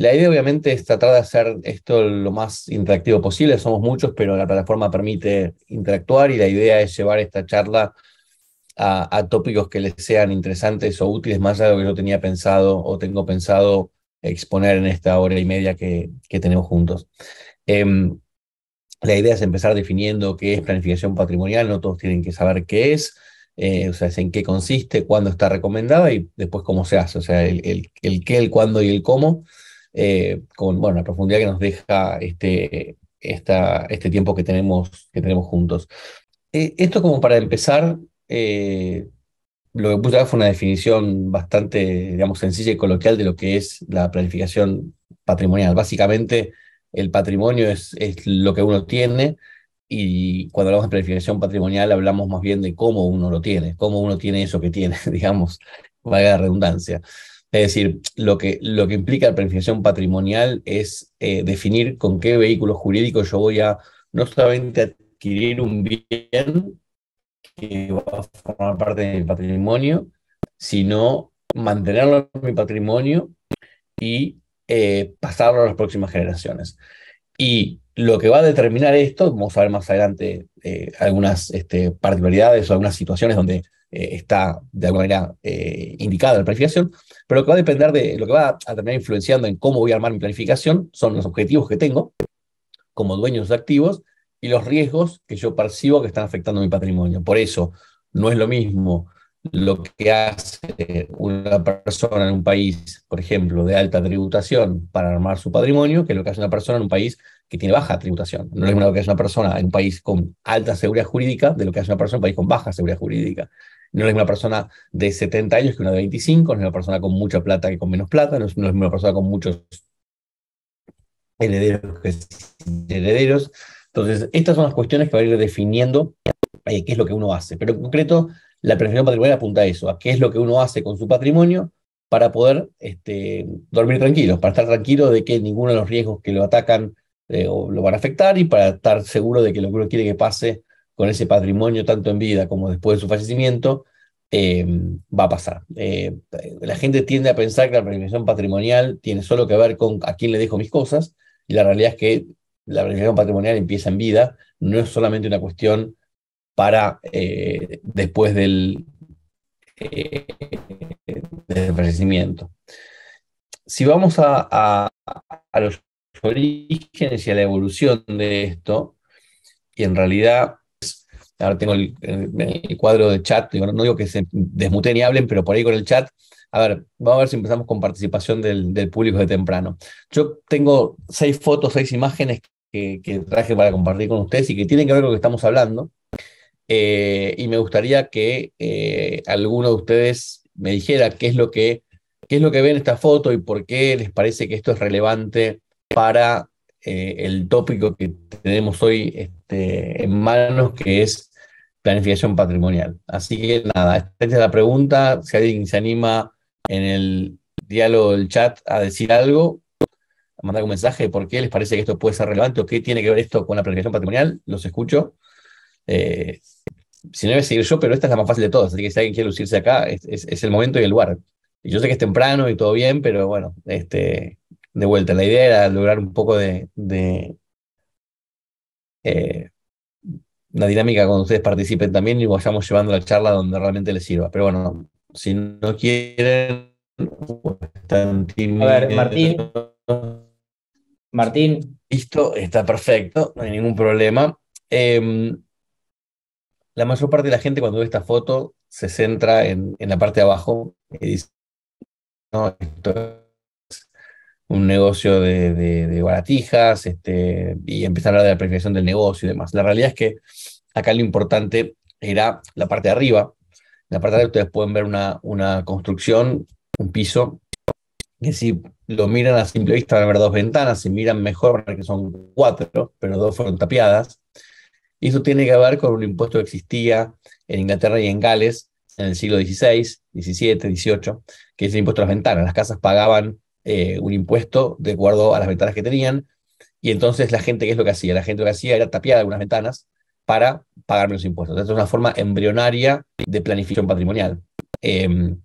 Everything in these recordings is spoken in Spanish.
La idea obviamente es tratar de hacer esto lo más interactivo posible. Somos muchos, pero la plataforma permite interactuar y la idea es llevar esta charla a, tópicos que les sean interesantes o útiles, más allá de lo que yo tenía pensado o tengo pensado exponer en esta hora y media que, tenemos juntos. Em, la idea es empezar definiendo qué es planificación patrimonial, no todos tienen que saber qué es, eh, o sea, en qué consiste, cuándo está recomendada y después cómo se hace, o sea, el, el qué, el cuándo y el cómo. Eh, con bueno, la profundidad que nos deja este, esta, este tiempo que tenemos, que tenemos juntos. Eh, esto como para empezar, eh, lo que puse fue una definición bastante, digamos, sencilla y coloquial de lo que es la planificación patrimonial. Básicamente, el patrimonio es, es lo que uno tiene y cuando hablamos de planificación patrimonial hablamos más bien de cómo uno lo tiene, cómo uno tiene eso que tiene, digamos, valga la redundancia. Es decir, lo que, lo que implica la planificación patrimonial es eh, definir con qué vehículo jurídico yo voy a no solamente adquirir un bien que va a formar parte de mi patrimonio, sino mantenerlo en mi patrimonio y eh, pasarlo a las próximas generaciones. Y lo que va a determinar esto, vamos a ver más adelante eh, algunas este, particularidades o algunas situaciones donde eh, está de alguna manera eh, indicada en la planificación, pero lo que va a depender de lo que va a terminar influenciando en cómo voy a armar mi planificación son los objetivos que tengo como dueños de activos y los riesgos que yo percibo que están afectando mi patrimonio. Por eso no es lo mismo lo que hace una persona en un país, por ejemplo, de alta tributación para armar su patrimonio, que lo que hace una persona en un país que tiene baja tributación. No es lo que hace una persona en un país con alta seguridad jurídica de lo que hace una persona en un país con baja seguridad jurídica. No es la misma persona de 70 años que una de 25, no es la misma persona con mucha plata que con menos plata, no es la misma persona con muchos herederos que herederos. Entonces, estas son las cuestiones que va a ir definiendo eh, qué es lo que uno hace. Pero en concreto, la prevención patrimonial apunta a eso, a qué es lo que uno hace con su patrimonio para poder este, dormir tranquilo, para estar tranquilo de que ninguno de los riesgos que lo atacan eh, o lo van a afectar y para estar seguro de que lo que uno quiere que pase con ese patrimonio tanto en vida como después de su fallecimiento, eh, va a pasar. Eh, la gente tiende a pensar que la prevención patrimonial tiene solo que ver con a quién le dejo mis cosas, y la realidad es que la prevención patrimonial empieza en vida, no es solamente una cuestión para eh, después del, fallecimiento. Si vamos a, a los orígenes y a la evolución de esto, y en realidad ahora tengo el, cuadro de chat, no, digo que se desmuten y hablen, pero por ahí con el chat. A ver, vamos a ver si empezamos con participación del, público de temprano. Yo tengo seis fotos, seis imágenes que, traje para compartir con ustedes y que tienen que ver con lo que estamos hablando. Eh, y me gustaría que eh, alguno de ustedes me dijera qué es lo que qué es lo que ven esta foto y por qué les parece que esto es relevante para eh, el tópico que tenemos hoy este, en manos, que es planificación patrimonial. Así que nada, esta es la pregunta. Si alguien se anima en el diálogo del chat a decir algo, a mandar un mensaje por qué les parece que esto puede ser relevante o qué tiene que ver esto con la planificación patrimonial, los escucho. Eh, si no voy a seguir yo, pero esta es la más fácil de todas, así que si alguien quiere lucirse acá, es, el momento y el lugar. Y yo sé que es temprano y todo bien, pero bueno, este, de vuelta, la idea era lograr un poco de, de eh, una dinámica cuando ustedes participen también y vayamos llevando la charla donde realmente les sirva. Pero bueno, si no quieren, A ver, Martín. Martín. Listo, está perfecto, no hay ningún problema. Em, la mayor parte de la gente cuando ve esta foto se centra en, la parte de abajo y dice, no, esto es un negocio de, baratijas, este, y empieza a hablar de la perfección del negocio y demás. La realidad es que Acá lo importante era la parte de arriba. En la parte de arriba ustedes pueden ver una, una construcción, un piso, que si lo miran a simple vista van a ver dos ventanas, si miran mejor van que son cuatro, pero dos fueron tapiadas. Y eso tiene que ver con un impuesto que existía en Inglaterra y en Gales en el siglo XVI, XVII, XVIII, que es el impuesto a las ventanas. Las casas pagaban eh, un impuesto de acuerdo a las ventanas que tenían, y entonces la gente, ¿qué es lo que hacía? La gente lo que hacía era tapiar algunas ventanas para pagarme los impuestos. Esta es una forma embrionaria de planificación patrimonial. Em,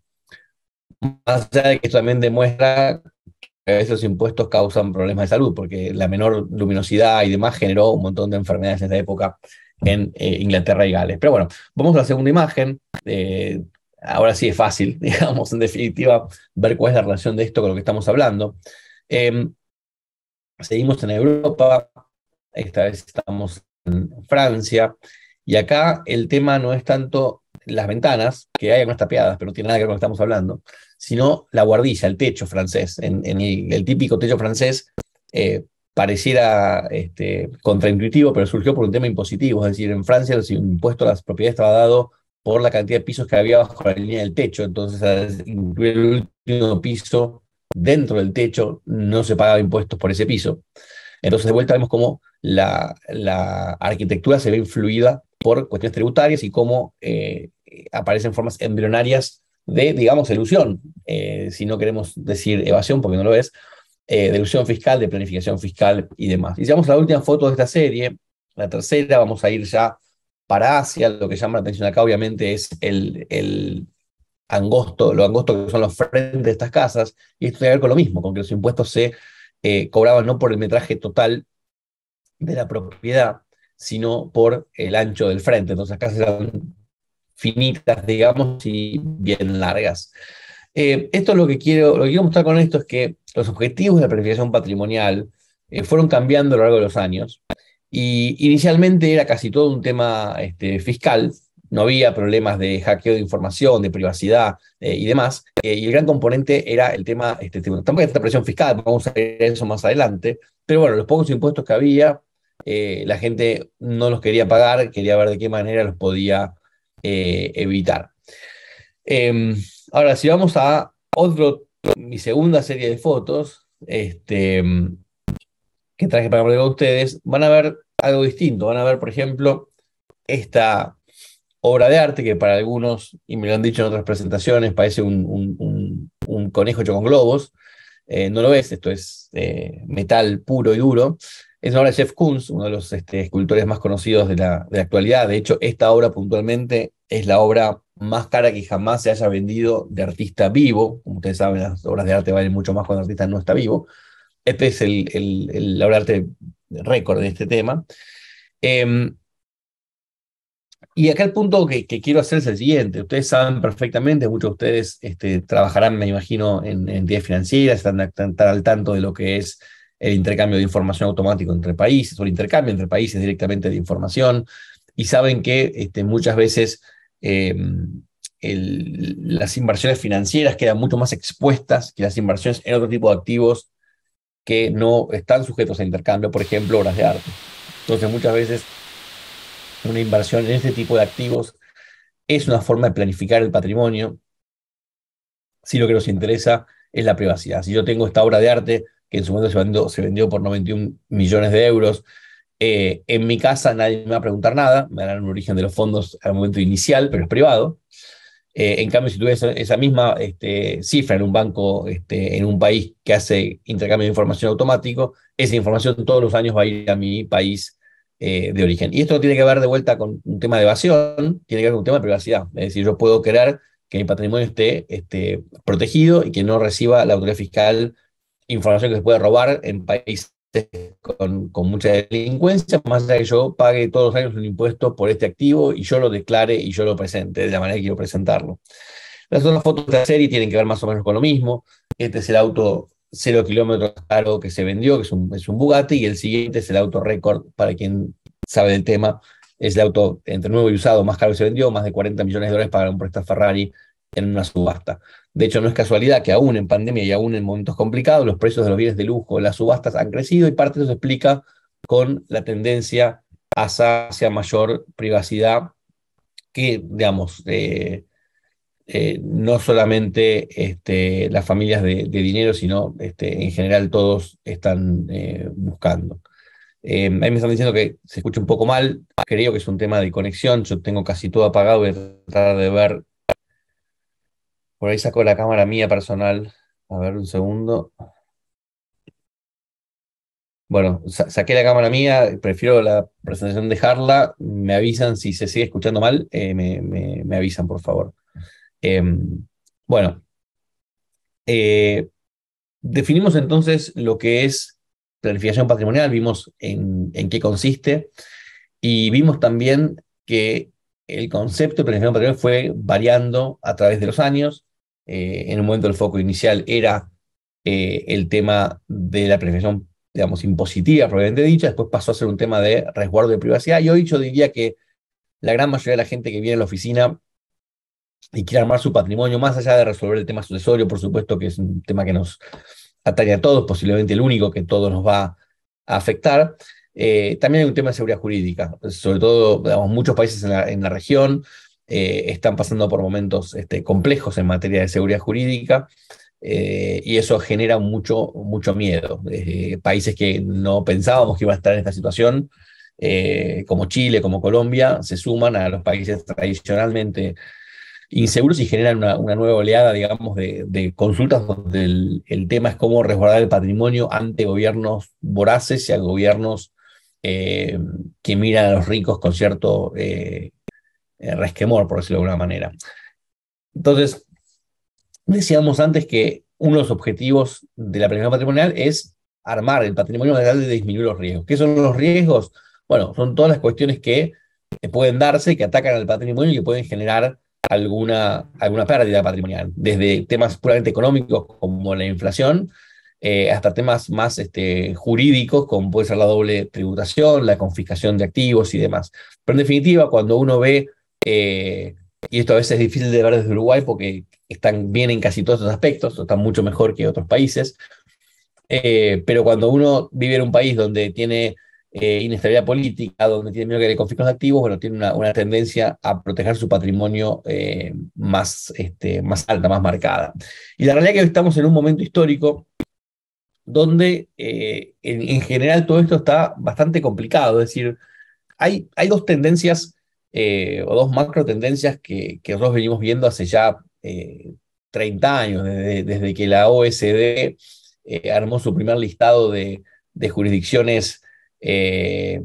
más allá de que esto también demuestra que a veces los impuestos causan problemas de salud, porque la menor luminosidad y demás generó un montón de enfermedades en esa época en eh, Inglaterra y Gales. Pero bueno, vamos a la segunda imagen. Eh, ahora sí es fácil, digamos, en definitiva, ver cuál es la relación de esto con lo que estamos hablando. Em, seguimos en Europa, esta vez estamos Francia. Y acá el tema no es tanto las ventanas, que hay algunas tapiadas, pero tiene nada que ver con lo que estamos hablando, sino la guardilla, el techo francés. En, el, típico techo francés eh, pareciera este, contraintuitivo, pero surgió por un tema impositivo. Es decir, en Francia el impuesto a las propiedades estaba dado por la cantidad de pisos que había bajo la línea del techo. Entonces, incluir el último piso dentro del techo no se pagaba impuestos por ese piso. Entonces, de vuelta vemos cómo la, arquitectura se ve influida por cuestiones tributarias y cómo eh, aparecen formas embrionarias de, digamos, elusión, eh, si no queremos decir evasión, porque no lo es, eh, de ilusión fiscal, de planificación fiscal y demás. Y llegamos a la última foto de esta serie, la tercera, vamos a ir ya para Asia, lo que llama la atención acá obviamente es el, el angosto, lo angosto que son los frentes de estas casas, y esto tiene que ver con lo mismo, con que los impuestos se eh, cobraban no por el metraje total de la propiedad, sino por el ancho del frente. Entonces casas eran finitas, digamos, y bien largas. Eh, esto es lo que quiero, mostrar con esto es que los objetivos de la planificación patrimonial eh, fueron cambiando a lo largo de los años. Y inicialmente era casi todo un tema este, fiscal, no había problemas de hackeo de información, de privacidad eh, y demás. Eh, y el gran componente era el tema, este, este tampoco esta presión fiscal, vamos a ver eso más adelante, pero bueno, los pocos impuestos que había, eh, la gente no los quería pagar, quería ver de qué manera los podía evitar. Em, ahora, si vamos a otro, mi segunda serie de fotos, este, que traje para a ustedes, van a ver algo distinto, van a ver, por ejemplo, esta obra de arte que para algunos, y me lo han dicho en otras presentaciones, parece un, conejo hecho con globos. Eh, no lo es, esto es eh, metal puro y duro. Es una obra de Jeff Koons, uno de los este, escultores más conocidos de la, actualidad. De hecho, esta obra puntualmente es la obra más cara que jamás se haya vendido de artista vivo. Como ustedes saben, las obras de arte valen mucho más cuando el artista no está vivo. Este es el, el, la obra de arte récord de este tema. Em, y acá el punto que, quiero hacer es el siguiente. Ustedes saben perfectamente, muchos de ustedes este, trabajarán, me imagino, en, entidades financieras, están, al tanto de lo que es el intercambio de información automático entre países, o el intercambio entre países directamente de información, y saben que este, muchas veces em, las inversiones financieras quedan mucho más expuestas que las inversiones en otro tipo de activos que no están sujetos a intercambio, por ejemplo, obras de arte. Entonces muchas veces una inversión en este tipo de activos es una forma de planificar el patrimonio. Si lo que nos interesa es la privacidad. Si yo tengo esta obra de arte, que en su momento se vendió, por 91 millones de euros, eh, en mi casa nadie me va a preguntar nada, me darán un origen de los fondos al momento inicial, pero es privado. Eh, en cambio, si tuviese esa misma este, cifra en un banco, este, en un país que hace intercambio de información automático, esa información todos los años va a ir a mi país eh, de origen. Y esto tiene que ver de vuelta con un tema de evasión, tiene que ver con un tema de privacidad. Es decir, yo puedo querer que mi patrimonio esté, este, protegido y que no reciba la autoridad fiscal información que se puede robar en países con, con, mucha delincuencia, más allá de que yo pague todos los años un impuesto por este activo y yo lo declare y yo lo presente de la manera que quiero presentarlo. Las otras fotos de la serie tienen que ver más o menos con lo mismo. Este es el auto cero kilómetros caro que se vendió, que es un, es un Bugatti, y el siguiente es el auto récord, para quien sabe del tema, es el auto entre nuevo y usado más caro que se vendió, más de 40 millones de dólares para un esta Ferrari en una subasta. De hecho, no es casualidad que aún en pandemia y aún en momentos complicados, los precios de los bienes de lujo, las subastas han crecido y parte de eso se explica con la tendencia hacia, mayor privacidad que, digamos, eh, eh, no solamente este, las familias de, dinero, sino este, en general todos están eh, buscando. Eh, ahí me están diciendo que se escucha un poco mal, creo que es un tema de conexión, yo tengo casi todo apagado, voy a tratar de ver, por ahí saco la cámara mía personal, a ver un segundo. Bueno, saqué la cámara mía, prefiero la presentación dejarla, me avisan si se sigue escuchando mal, me avisan por favor. Em, bueno, eh, definimos entonces lo que es planificación patrimonial, vimos en, qué consiste y vimos también que el concepto de planificación patrimonial fue variando a través de los años. Eh, en un momento el foco inicial era eh, el tema de la planificación, digamos, impositiva, probablemente dicha, después pasó a ser un tema de resguardo de privacidad y hoy yo diría que la gran mayoría de la gente que viene a la oficina y quiere armar su patrimonio, más allá de resolver el tema sucesorio, por supuesto que es un tema que nos atañe a todos, posiblemente el único que todos nos va a afectar. Eh, también hay un tema de seguridad jurídica, sobre todo muchos países en la, región eh, están pasando por momentos este, complejos en materia de seguridad jurídica eh, y eso genera mucho, mucho miedo. países que no pensábamos que iban a estar en esta situación, como Chile, como Colombia, se suman a los países tradicionalmente inseguros y generan una, nueva oleada, digamos, de, consultas donde el, tema es cómo resguardar el patrimonio ante gobiernos voraces y a gobiernos eh, que miran a los ricos con cierto eh, eh, resquemor, por decirlo de alguna manera. Entonces, decíamos antes que uno de los objetivos de la planificación patrimonial es armar el patrimonio general de disminuir los riesgos. ¿Qué son los riesgos? Bueno, son todas las cuestiones que pueden darse, que atacan al patrimonio y que pueden generar alguna, alguna pérdida patrimonial, desde temas puramente económicos como la inflación, eh, hasta temas más este, jurídicos, como puede ser la doble tributación, la confiscación de activos y demás. Pero en definitiva, cuando uno ve, eh, y esto a veces es difícil de ver desde Uruguay porque están bien en casi todos los aspectos, están mucho mejor que otros países, eh, pero cuando uno vive en un país donde tiene eh, inestabilidad política, donde tiene miedo que le conflictos activos, bueno, tiene una, tendencia a proteger su patrimonio eh, más, este, más alta, más marcada. Y la realidad es que estamos en un momento histórico donde eh, en, general todo esto está bastante complicado, es decir, hay, hay dos tendencias o dos macro tendencias que, que nosotros venimos viendo hace ya 30 años, desde, desde, que la OSD armó su primer listado de, de jurisdicciones eh,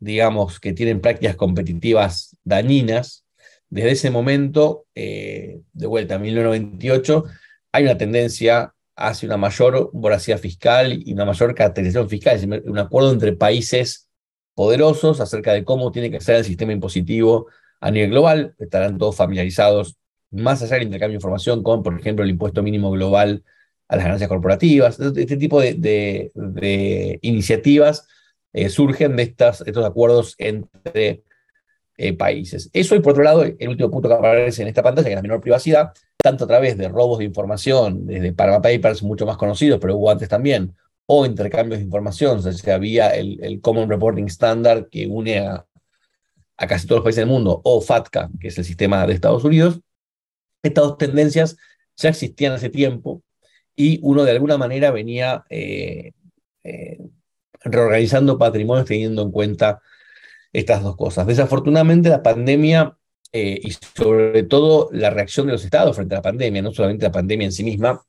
digamos, que tienen prácticas competitivas dañinas, desde ese momento, eh, de vuelta a 1998, hay una tendencia hacia una mayor voracidad fiscal y una mayor caracterización fiscal, un acuerdo entre países poderosos acerca de cómo tiene que ser el sistema impositivo a nivel global. Estarán todos familiarizados, más allá del intercambio de información, con, por ejemplo, el impuesto mínimo global a las ganancias corporativas, este tipo de iniciativas eh, surgen de estas, estos acuerdos entre eh, países. Eso y por otro lado, el último punto que aparece en esta pantalla, que es la menor privacidad, tanto a través de robos de información, desde Panama Papers, mucho más conocidos, pero hubo antes también, o intercambios de información, o sea, había el, Common Reporting Standard que une a, casi todos los países del mundo, o FATCA, que es el sistema de Estados Unidos, estas dos tendencias ya existían hace tiempo y uno de alguna manera venía eh, reorganizando patrimonios teniendo en cuenta estas dos cosas. Desafortunadamente, la pandemia eh, y sobre todo la reacción de los estados frente a la pandemia, no solamente la pandemia en sí misma,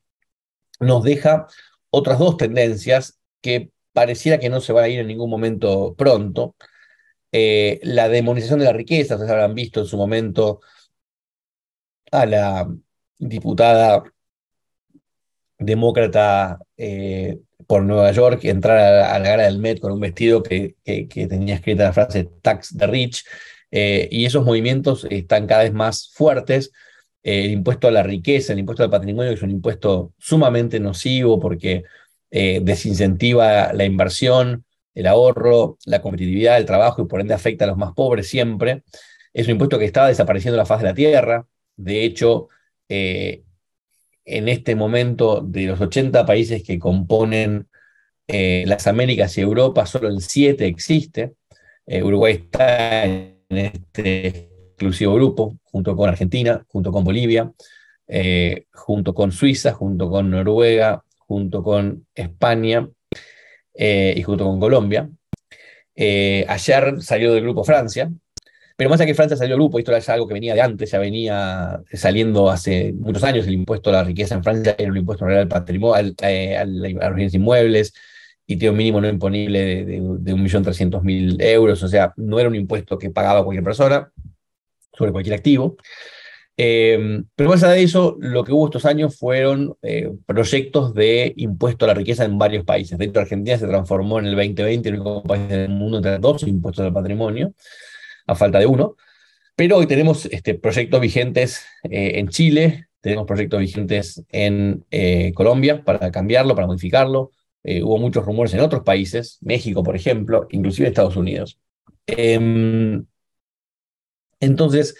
nos deja otras dos tendencias que pareciera que no se van a ir en ningún momento pronto. Eh, la demonización de la riqueza, ustedes habrán visto en su momento a la diputada demócrata eh, por Nueva York, entrar a, la gala del Met con un vestido que, tenía escrita la frase Tax the Rich, eh, y esos movimientos están cada vez más fuertes. Eh, el impuesto a la riqueza, el impuesto al patrimonio, que es un impuesto sumamente nocivo porque eh, desincentiva la inversión, el ahorro, la competitividad, el trabajo y por ende afecta a los más pobres siempre. Es un impuesto que estaba desapareciendo de la faz de la tierra. De hecho, en este momento de los 80 países que componen eh, las Américas y Europa, solo el 7 existe. Eh, Uruguay está en este exclusivo grupo, junto con Argentina, junto con Bolivia, eh, junto con Suiza, junto con Noruega, junto con España y junto con Colombia. ayer salió del grupo Francia, pero más allá que Francia salió el grupo, esto era algo que venía de antes, ya venía saliendo hace muchos años el impuesto a la riqueza en Francia, era un impuesto real al patrimonio, eh, a, inmuebles, y tiene un mínimo no imponible de, 1.300.000 euros, o sea, no era un impuesto que pagaba cualquier persona sobre cualquier activo. Em, pero más allá de eso, lo que hubo estos años fueron eh, proyectos de impuesto a la riqueza en varios países. De hecho, Argentina se transformó en el 2020 el único país del mundo entre dos impuestos al patrimonio a falta de uno. Pero hoy tenemos este, proyectos vigentes eh, en Chile, tenemos proyectos vigentes en eh, Colombia para cambiarlo, para modificarlo. Eh, hubo muchos rumores en otros países, México, por ejemplo, inclusive Estados Unidos. Em, entonces,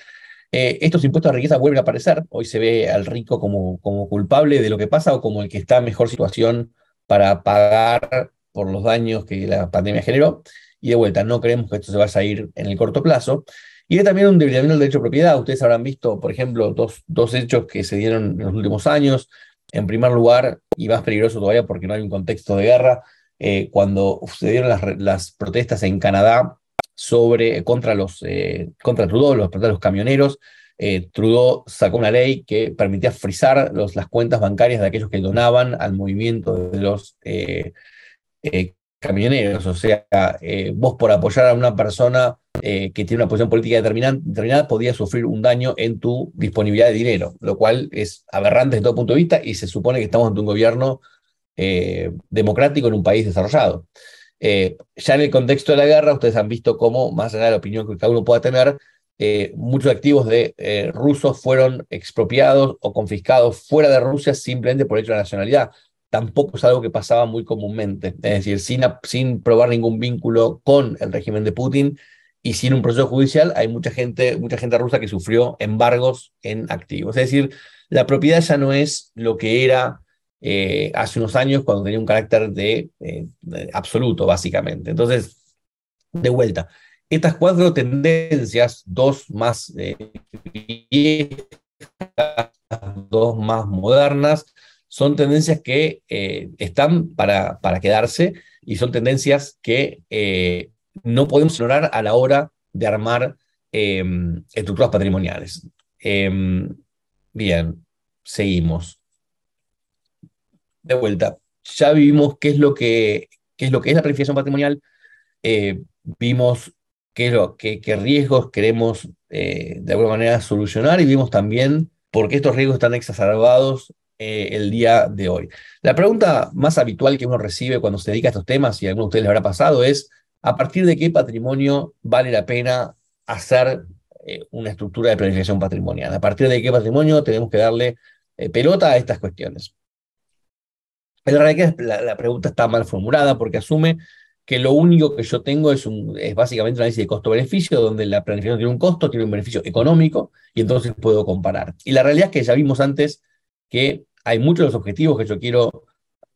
estos impuestos a riqueza vuelven a aparecer. Hoy se ve al rico como, como culpable de lo que pasa o como el que está en mejor situación para pagar por los daños que la pandemia generó. Y de vuelta, no creemos que esto se vaya a ir en el corto plazo. Y hay también un debilitamiento del derecho de propiedad. Ustedes habrán visto, por ejemplo, dos, dos hechos que se dieron en los últimos años. En primer lugar, y más peligroso todavía porque no hay un contexto de guerra, eh, cuando sucedieron las, las, protestas en Canadá sobre, contra, los, eh, contra Trudeau, los, los camioneros, eh, Trudeau sacó una ley que permitía frizar las cuentas bancarias de aquellos que donaban al movimiento de los eh, camioneros. O sea, eh, vos por apoyar a una persona eh, que tiene una posición política determinada, podías sufrir un daño en tu disponibilidad de dinero, lo cual es aberrante desde todo punto de vista y se supone que estamos ante un gobierno eh, democrático en un país desarrollado. ya en el contexto de la guerra, ustedes han visto cómo, más allá de la opinión que cada uno pueda tener, muchos activos de rusos fueron expropiados o confiscados fuera de Rusia simplemente por hecho de la nacionalidad tampoco es algo que pasaba muy comúnmente, es decir, sin, sin probar ningún vínculo con el régimen de Putin y sin un proceso judicial, hay mucha gente, mucha gente rusa que sufrió embargos en activos. Es decir, la propiedad ya no es lo que era eh, hace unos años cuando tenía un carácter eh, de, absoluto, básicamente. Entonces, de vuelta, estas cuatro tendencias, dos más eh, dos más modernas, son tendencias que eh, están para, para, quedarse y son tendencias que eh, no podemos ignorar a la hora de armar em, estructuras patrimoniales. Em, bien, seguimos. De vuelta, ya vimos qué es lo que, es, lo que es la planificación patrimonial, eh, vimos qué, lo, qué riesgos queremos de alguna manera solucionar y vimos también por qué estos riesgos están exacerbados eh, el día de hoy. La pregunta más habitual que uno recibe cuando se dedica a estos temas, y a algunos de ustedes les habrá pasado, es ¿a partir de qué patrimonio vale la pena hacer eh, una estructura de planificación patrimonial? ¿A partir de qué patrimonio tenemos que darle eh, pelota a estas cuestiones? En realidad la, la, pregunta está mal formulada porque asume que lo único que yo tengo es, un, es básicamente un análisis de costo-beneficio, donde la planificación tiene un costo, tiene un beneficio económico, y entonces puedo comparar. Y la realidad es que ya vimos antes que hay muchos objetivos que yo quiero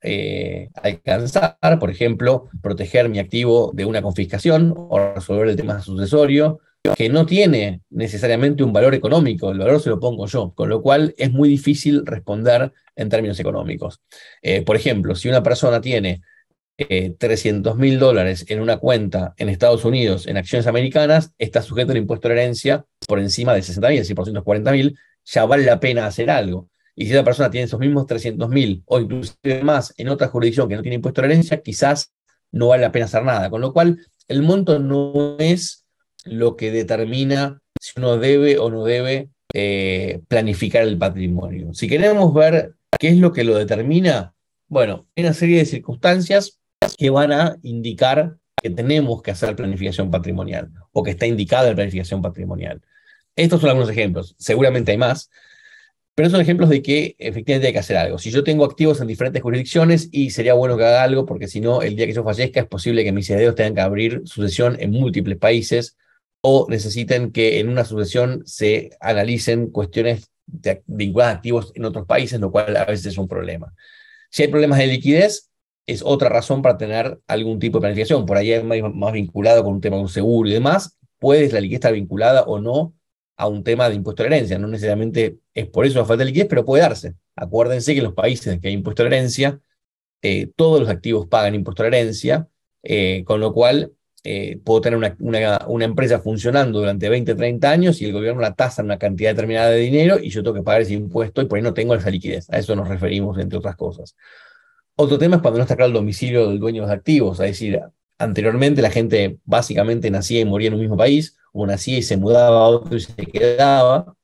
eh, alcanzar, por ejemplo, proteger mi activo de una confiscación o resolver el tema sucesorio, que no tiene necesariamente un valor económico, el valor se lo pongo yo, con lo cual es muy difícil responder en términos económicos. Eh, por ejemplo, si una persona tiene 300 eh, mil dólares en una cuenta en Estados Unidos en acciones americanas, está sujeto al impuesto de herencia por encima de 60 mil, es por 140 mil, ya vale la pena hacer algo y si esa persona tiene esos mismos 300.000 o inclusive más en otra jurisdicción que no tiene impuesto a la herencia, quizás no vale la pena hacer nada. Con lo cual, el monto no es lo que determina si uno debe o no debe eh, planificar el patrimonio. Si queremos ver qué es lo que lo determina, bueno, hay una serie de circunstancias que van a indicar que tenemos que hacer planificación patrimonial o que está indicada la planificación patrimonial. Estos son algunos ejemplos, seguramente hay más, pero son ejemplos de que efectivamente hay que hacer algo. Si yo tengo activos en diferentes jurisdicciones y sería bueno que haga algo porque si no, el día que yo fallezca es posible que mis herederos tengan que abrir sucesión en múltiples países o necesiten que en una sucesión se analicen cuestiones vinculadas a activos en otros países, lo cual a veces es un problema. Si hay problemas de liquidez, es otra razón para tener algún tipo de planificación. Por ahí es más, vinculado con un tema de un seguro y demás. Puede la liquidez estar vinculada o no a un tema de impuesto a la herencia. No necesariamente es por eso la falta de liquidez, pero puede darse. Acuérdense que en los países en que hay impuesto a la herencia, eh, todos los activos pagan impuesto a la herencia, eh, con lo cual eh, puedo tener una, empresa funcionando durante 20, 30 años y el gobierno la tasa en una cantidad determinada de dinero y yo tengo que pagar ese impuesto y por ahí no tengo esa liquidez. A eso nos referimos, entre otras cosas. Otro tema es cuando no está claro el domicilio del dueño de los activos, es decir, anteriormente la gente básicamente nacía y moría en un mismo país, o nacía y se mudaba a otro y se quedaba,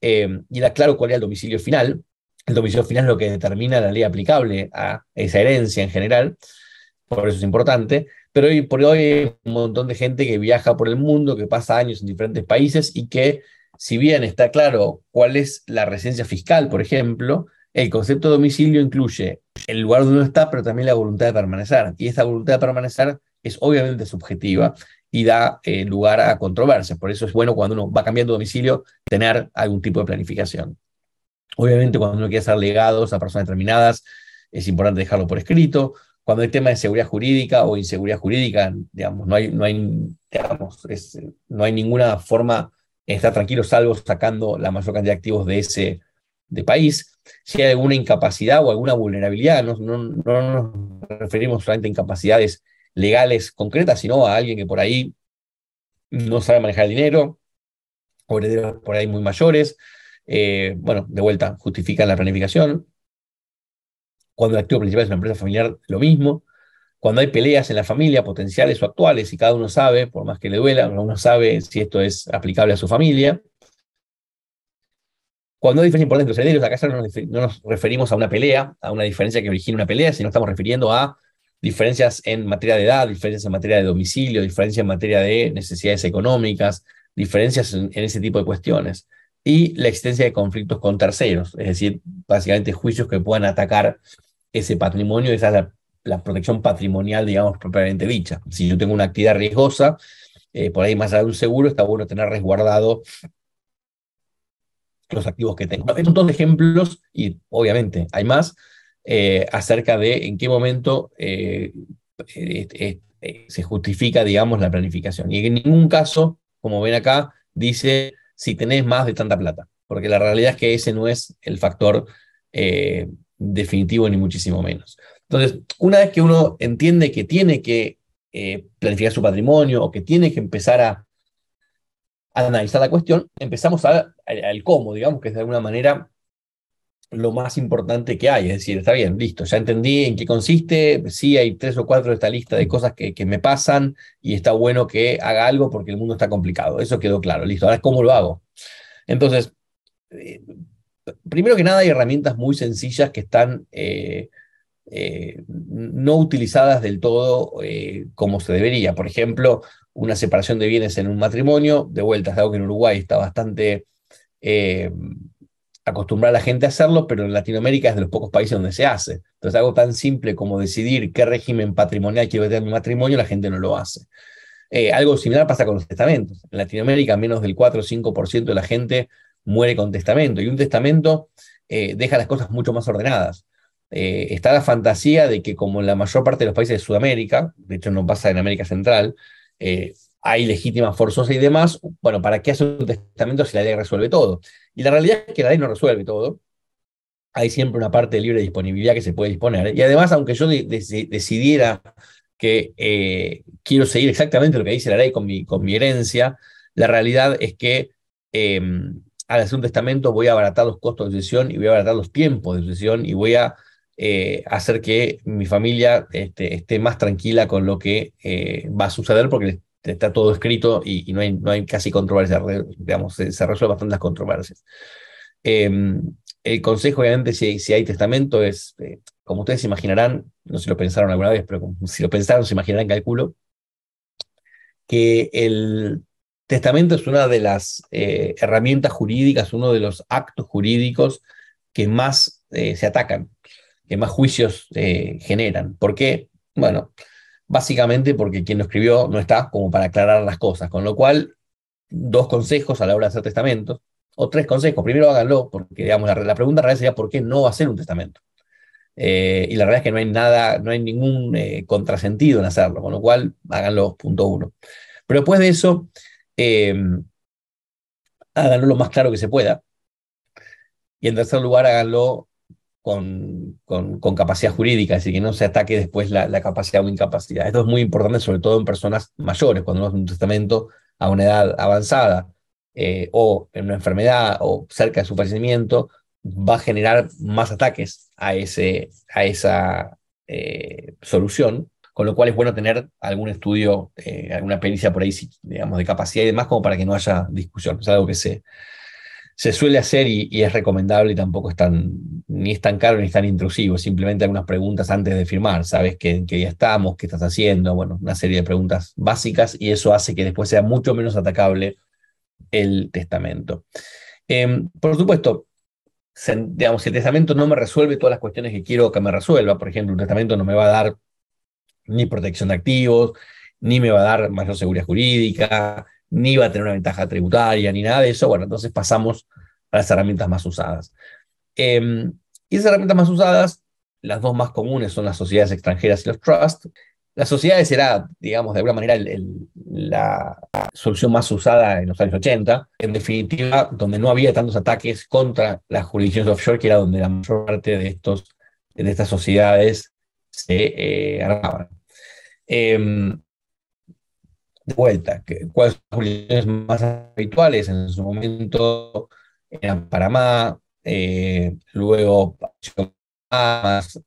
em, y era claro cuál era el domicilio final. El domicilio final es lo que determina la ley aplicable a esa herencia en general, por eso es importante, pero hoy por hoy hay un montón de gente que viaja por el mundo, que pasa años en diferentes países y que si bien está claro cuál es la residencia fiscal, por ejemplo, el concepto de domicilio incluye el lugar donde uno está, pero también la voluntad de permanecer. Y esta voluntad de permanecer es obviamente subjetiva y da eh, lugar a controversias. Por eso es bueno cuando uno va cambiando de domicilio tener algún tipo de planificación. Obviamente cuando uno quiere hacer legados a personas determinadas, es importante dejarlo por escrito. Cuando hay tema de seguridad jurídica o inseguridad jurídica, digamos, no hay, no hay, no hay ninguna forma de estar tranquilo salvo sacando la mayor cantidad de activos de ese de país. Si hay alguna incapacidad o alguna vulnerabilidad, no, no nos referimos solamente a incapacidades legales concretas, sino a alguien que por ahí no sabe manejar el dinero, o por ahí muy mayores. Eh, bueno, de vuelta, justifica la planificación. Cuando el activo principal es una empresa familiar, lo mismo. Cuando hay peleas en la familia, potenciales o actuales, y cada uno sabe, por más que le duela, uno sabe si esto es aplicable a su familia. Cuando hay diferencias importantes entre los herederos, acá no nos, referimos a una pelea, a una diferencia que origina una pelea, sino estamos refiriendo a diferencias en materia de edad, diferencias en materia de domicilio, diferencias en materia de necesidades económicas, diferencias en, ese tipo de cuestiones. Y la existencia de conflictos con terceros, es decir, básicamente juicios que puedan atacar ese patrimonio, esa es la, protección patrimonial, digamos, propiamente dicha. Si yo tengo una actividad riesgosa, eh, por ahí más allá de un seguro, está bueno tener resguardado los activos que tengo. montón dos ejemplos, y obviamente hay más, eh, acerca de en qué momento eh, eh, se justifica, digamos, la planificación. Y en ningún caso, como ven acá, dice si tenés más de tanta plata, porque la realidad es que ese no es el factor definitivo ni muchísimo menos. Entonces, una vez que uno entiende que tiene que planificar su patrimonio o que tiene que empezar a, analizar la cuestión, empezamos al cómo, digamos, que es de alguna manera lo más importante que hay. Es decir, está bien, listo, ya entendí en qué consiste, sí hay tres o cuatro de esta lista de cosas que, me pasan y está bueno que haga algo porque el mundo está complicado. Eso quedó claro, listo, ahora es cómo lo hago. Entonces, eh, primero que nada hay herramientas muy sencillas que están... Eh, eh, no utilizadas del todo como se debería. Por ejemplo, una separación de bienes en un matrimonio, de vuelta es algo que en Uruguay está bastante acostumbrar a la gente a hacerlo, pero en Latinoamérica es de los pocos países donde se hace. Entonces, algo tan simple como decidir qué régimen patrimonial quiero tener en mi matrimonio, la gente no lo hace. Eh, algo similar pasa con los testamentos. En Latinoamérica, menos del 4 o 5% de la gente muere con testamento. Y un testamento eh, deja las cosas mucho más ordenadas. Eh, está la fantasía de que, como en la mayor parte de los países de Sudamérica, de hecho no pasa en América Central, hay legítimas forzosa y demás. Bueno, ¿para qué hace un testamento si la ley resuelve todo? Y la realidad es que la ley no resuelve todo. Hay siempre una parte de libre disponibilidad que se puede disponer. Y además, aunque yo decidiera que eh, quiero seguir exactamente lo que dice la ley con mi, herencia, la realidad es que em, al hacer un testamento voy a abaratar los costos de sucesión y voy a abaratar los tiempos de sucesión y voy a eh, hacer que mi familia este, esté más tranquila con lo que eh, va a suceder porque este, está todo escrito y, no, hay, casi controversias, digamos, se, resuelven bastantes controversias. Em, el consejo, obviamente, si, hay testamento, es, eh, como ustedes se imaginarán, no sé si lo pensaron alguna vez, pero si lo pensaron, se imaginarán, calculo, que el testamento es una de las eh, herramientas jurídicas, uno de los actos jurídicos que más eh, se atacan, que más juicios generan. ¿Por qué? Bueno, básicamente porque quien lo escribió no está como para aclarar las cosas, con lo cual, dos consejos a la hora de hacer testamentos, o tres consejos. Primero háganlo, porque digamos, la, la pregunta real sería por qué no hacer un testamento. Eh, y la verdad es que no hay nada, no hay ningún eh, contrasentido en hacerlo, con lo cual háganlo, punto uno. Pero después de eso, em, háganlo lo más claro que se pueda. Y en tercer lugar, háganlo con, con, capacidad jurídica, es decir, que no se ataque después la, capacidad o incapacidad. Esto es muy importante, sobre todo en personas mayores, cuando uno hace un testamento a una edad avanzada eh, o en una enfermedad o cerca de su fallecimiento, va a generar más ataques a, ese, a esa eh, solución, con lo cual es bueno tener algún estudio, eh, alguna pericia por ahí, digamos, de capacidad y demás, como para que no haya discusión. Es algo que se, se suele hacer y, es recomendable y tampoco es tan, ni es tan caro ni es tan intrusivo, simplemente algunas preguntas antes de firmar, sabes qué, qué día estamos, qué estás haciendo, bueno, una serie de preguntas básicas y eso hace que después sea mucho menos atacable el testamento. Em, por supuesto, digamos, si el testamento no me resuelve todas las cuestiones que quiero que me resuelva, por ejemplo, un testamento no me va a dar ni protección de activos, ni me va a dar mayor seguridad jurídica, ni iba a tener una ventaja tributaria, ni nada de eso. Bueno, entonces pasamos a las herramientas más usadas. Em, y esas herramientas más usadas, las dos más comunes son las sociedades extranjeras y los trusts. Las sociedades era, digamos, de alguna manera la solución más usada en los años 80, en definitiva, donde no había tantos ataques contra las jurisdicciones offshore, que era donde la mayor parte de, estos, de estas sociedades se eh, armaban. Em, de vuelta, cuáles son las jurisdicciones más habituales en su momento, eran eh, Panamá, eh, luego más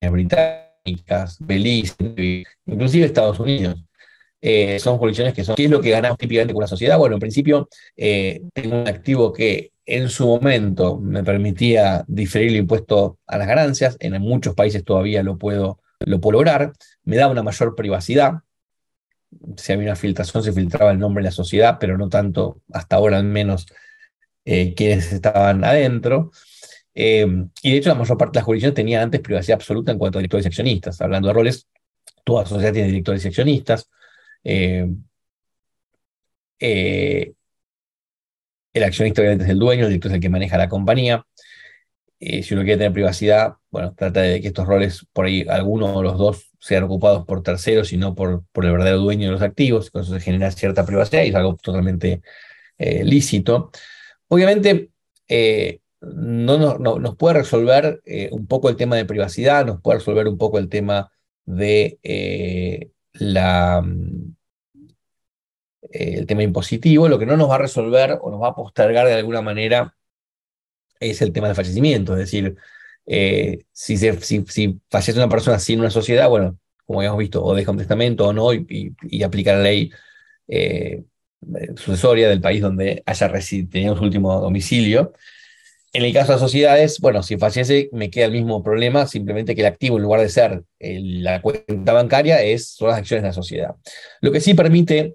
eh, británicas, Belice, inclusive Estados Unidos. son jurisdicciones que son, ¿qué es lo que ganamos típicamente con la sociedad? Bueno, en principio tengo un activo que en su momento me permitía diferir el impuesto a las ganancias, en muchos países todavía lo puedo, lo puedo lograr, me da una mayor privacidad, si había una filtración, se filtraba el nombre de la sociedad, pero no tanto, hasta ahora al menos, eh, quienes estaban adentro. Eh, y de hecho, la mayor parte de las jurisdicciones tenía antes privacidad absoluta en cuanto a directores y accionistas. Hablando de roles, toda sociedad tiene directores y accionistas. Eh, el accionista obviamente es el dueño, el director es el que maneja la compañía. Eh, si uno quiere tener privacidad, bueno, trata de que estos roles, por ahí alguno o los dos, sean ocupados por terceros y no por, por el verdadero dueño de los activos, con eso se genera cierta privacidad y es algo totalmente eh, lícito. Obviamente, eh, no, no, nos puede resolver un poco el tema de privacidad, nos puede resolver un poco el tema de la mm, el tema impositivo, lo que no nos va a resolver o nos va a postergar de alguna manera es el tema del fallecimiento. Es decir, eh, si, fallece una persona sin una sociedad, bueno, como habíamos visto, o deja un testamento o no, y, aplica la ley eh, sucesoria del país donde haya tenido su último domicilio. En el caso de las sociedades, bueno, si fallece me queda el mismo problema, simplemente que el activo, en lugar de ser eh, la cuenta bancaria, es, son las acciones de la sociedad. Lo que sí permite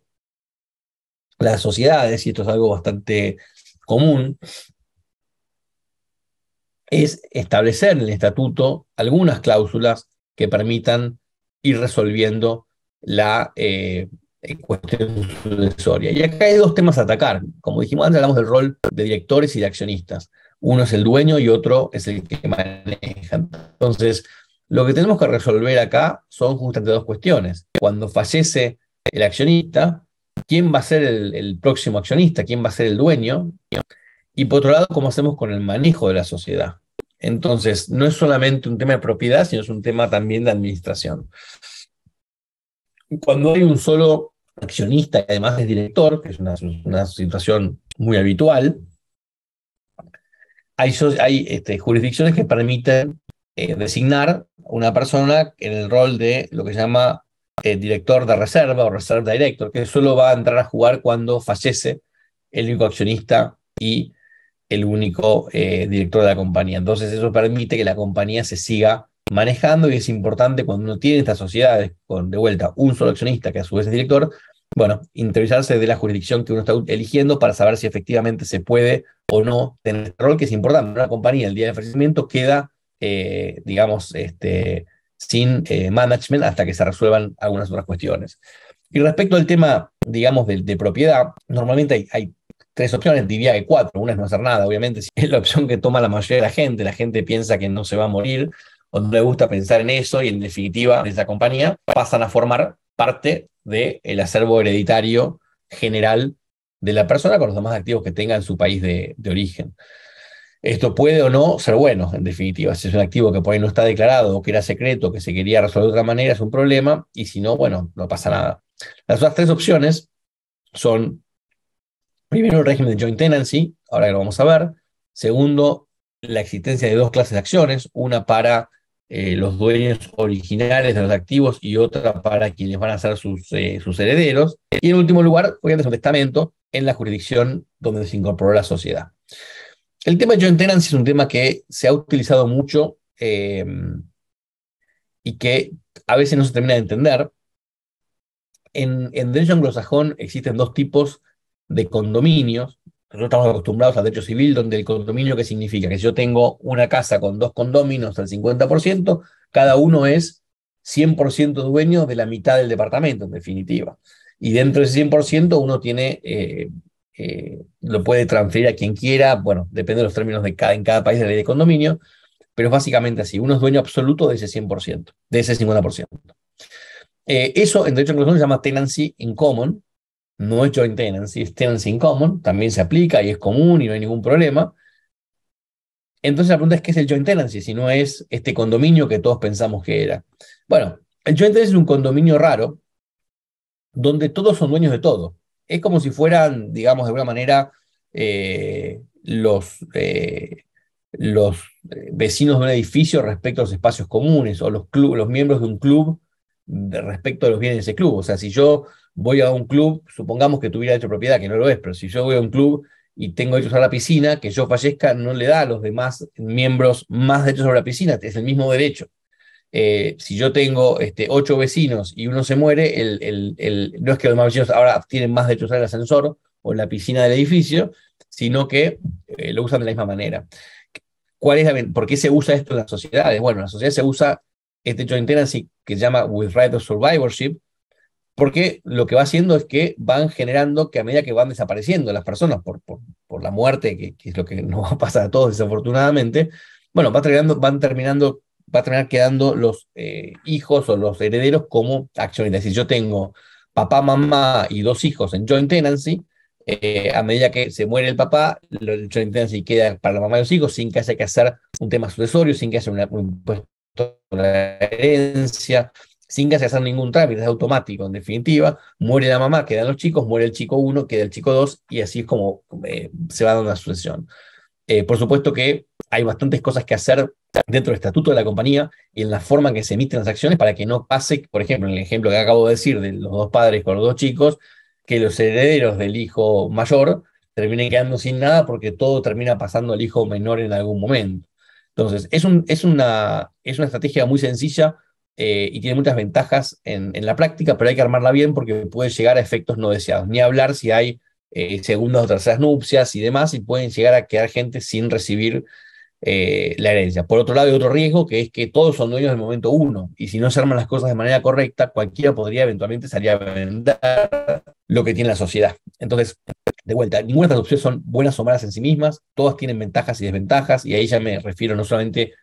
las sociedades, y esto es algo bastante común, es establecer en el estatuto algunas cláusulas que permitan ir resolviendo la eh, eh, cuestión sucesoria. Y acá hay dos temas a atacar. Como dijimos antes, hablamos del rol de directores y de accionistas. Uno es el dueño y otro es el que maneja. Entonces, lo que tenemos que resolver acá son justamente dos cuestiones. Cuando fallece el accionista, ¿quién va a ser el próximo accionista? ¿Quién va a ser el dueño? Y por otro lado, ¿cómo hacemos con el manejo de la sociedad? Entonces, no es solamente un tema de propiedad, sino es un tema también de administración. Cuando hay un solo accionista y además es director, que es una, situación muy habitual, hay, este, jurisdicciones que permiten eh, designar designar una persona en el rol de lo que se llama eh, director de reserva o reserve director, que solo va a entrar a jugar cuando fallece el único accionista y el único eh, director de la compañía. Entonces eso permite que la compañía se siga manejando y es importante cuando uno tiene estas sociedades con de vuelta un solo accionista que a su vez es director, bueno, interesarse de la jurisdicción que uno está eligiendo para saber si efectivamente se puede o no tener este rol, que es importante. Una compañía el día de ofrecimiento queda, eh, digamos, este, sin eh, management hasta que se resuelvan algunas otras cuestiones. Y respecto al tema, digamos, de, propiedad, normalmente hay tres opciones, diría que cuatro. Una es no hacer nada, obviamente, Si es la opción que toma la mayoría de la gente. La gente piensa que no se va a morir o no le gusta pensar en eso y en definitiva, esa compañía pasan a formar parte del acervo hereditario general de la persona con los demás activos que tenga en su país de, de, origen. Esto puede o no ser bueno, en definitiva. Si es un activo que por ahí no está declarado o que era secreto, que se quería resolver de otra manera, es un problema, y si no, bueno, no pasa nada. Las otras tres opciones son Primero, el régimen de joint tenancy, ahora que lo vamos a ver. Segundo, la existencia de dos clases de acciones, una para eh, los dueños originales de los activos y otra para quienes van a ser sus, eh, herederos. Y en último lugar, obviamente es un testamento en la jurisdicción donde se incorporó la sociedad. El tema de joint tenancy es un tema que se ha utilizado mucho eh, y que a veces no se termina de entender. En, en derecho anglosajón existen dos tipos de condominios. Nosotros estamos acostumbrados al derecho civil, donde el condominio, ¿qué significa? Que si yo tengo una casa con dos condominios al 50%, cada uno es 100% dueño de la mitad del departamento, en definitiva. Y dentro de ese 100% uno tiene, eh, eh, lo puede transferir a quien quiera, bueno, depende de los términos de cada, en cada país de la ley de condominio, pero es básicamente así, uno es dueño absoluto de ese 100%, de ese 50%. Eh, eso en derecho inclusión, se llama tenancy in common, no es joint tenancy, es tenancy in common, también se aplica y es común y no hay ningún problema. Entonces la pregunta es, ¿qué es el joint tenancy? Si no es este condominio que todos pensamos que era. Bueno, el joint tenancy es un condominio raro donde todos son dueños de todo. Es como si fueran, digamos, de alguna manera, eh, los, eh, los eh, vecinos de un edificio respecto a los espacios comunes o los, los miembros de un club respecto a los bienes de ese club. O sea, si yo voy a un club, supongamos que tuviera hecho propiedad, que no lo es, pero si yo voy a un club y tengo derecho a la piscina, que yo fallezca no le da a los demás miembros más derechos sobre la piscina, es el mismo derecho. Eh, si yo tengo este, ocho vecinos y uno se muere, el, el, no es que los demás vecinos ahora tienen más derecho usar el ascensor o la piscina del edificio, sino que eh, lo usan de la misma manera. ¿Cuál es la, ¿Por qué se usa esto en las sociedades? Bueno, en la sociedad se usa este hecho de que llama With Right of Survivorship, porque lo que va haciendo es que van generando que a medida que van desapareciendo las personas por, por, la muerte, que, es lo que nos va a pasar a todos desafortunadamente, bueno, va terminando, van terminando, va a terminar quedando los eh, hijos o los herederos como accionistas. Si yo tengo papá, mamá y dos hijos en joint tenancy, eh, a medida que se muere el papá, el joint tenancy queda para la mamá y los hijos sin que haya que hacer un tema sucesorio, sin que haya un impuesto la herencia, sin que se haga ningún trámite, es automático. En definitiva, muere la mamá, quedan los chicos, muere el chico uno, queda el chico dos, y así es como eh, se va dando la sucesión. Eh, por supuesto que hay bastantes cosas que hacer dentro del estatuto de la compañía y en la forma en que se emiten las acciones para que no pase, por ejemplo, en el ejemplo que acabo de decir de los dos padres con los dos chicos, que los herederos del hijo mayor terminen quedando sin nada porque todo termina pasando al hijo menor en algún momento. Entonces, es, un, es, una, es una estrategia muy sencilla eh, y tiene muchas ventajas en, la práctica, pero hay que armarla bien porque puede llegar a efectos no deseados. Ni hablar si hay eh, segundas o terceras nupcias y demás, y pueden llegar a quedar gente sin recibir eh, la herencia. Por otro lado, hay otro riesgo que es que todos son dueños del momento uno, y si no se arman las cosas de manera correcta, cualquiera podría eventualmente salir a vender lo que tiene la sociedad. Entonces, de vuelta, ninguna de las opciones son buenas o malas en sí mismas, todas tienen ventajas y desventajas, y ahí ya me refiero no solamente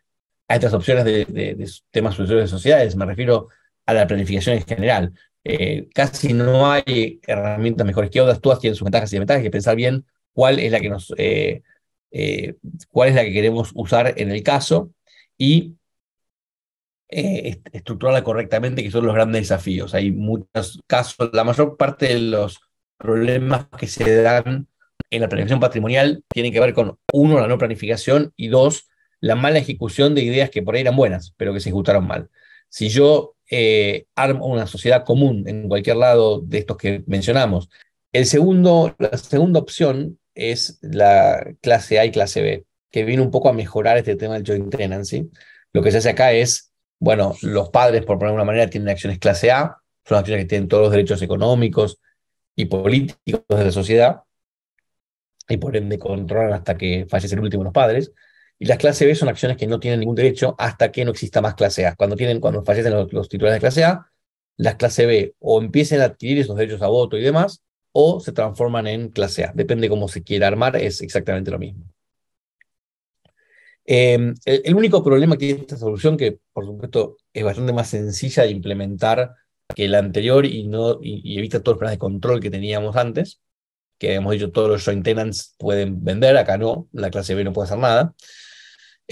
a estas opciones de, temas sucesores de sociedades, me refiero a la planificación en general. Eh, casi no hay herramientas mejores que otras, todas tienen sus ventajas y desventajas, hay que pensar bien cuál es la que nos, eh, eh, cuál es la que queremos usar en el caso y estructurarla correctamente, que son los grandes desafíos. Hay muchos casos, la mayor parte de los problemas que se dan en la planificación patrimonial tienen que ver con, uno, la no planificación y dos, la mala ejecución de ideas que por ahí eran buenas, pero que se ejecutaron mal. Si yo eh, armo una sociedad común en cualquier lado de estos que mencionamos, el segundo, la segunda opción es la clase A y clase B, que viene un poco a mejorar este tema del joint tenancy. Lo que se hace acá es, bueno, los padres, por poner una manera, tienen acciones clase A, son acciones que tienen todos los derechos económicos y políticos de la sociedad, y por ende controlan hasta que fallece el último de los padres. Y las clase B son acciones que no tienen ningún derecho hasta que no exista más clase A. Cuando, tienen, cuando fallecen los, titulares de clase A, las clase B o empiecen a adquirir esos derechos a voto y demás, o se transforman en clase A. Depende cómo se quiera armar, es exactamente lo mismo. Em, el, único problema que tiene esta solución, que por supuesto es bastante más sencilla de implementar que la anterior y, no, y, evita todos los problemas de control que teníamos antes, que hemos dicho todos los joint tenants pueden vender, acá no, la clase B no puede hacer nada.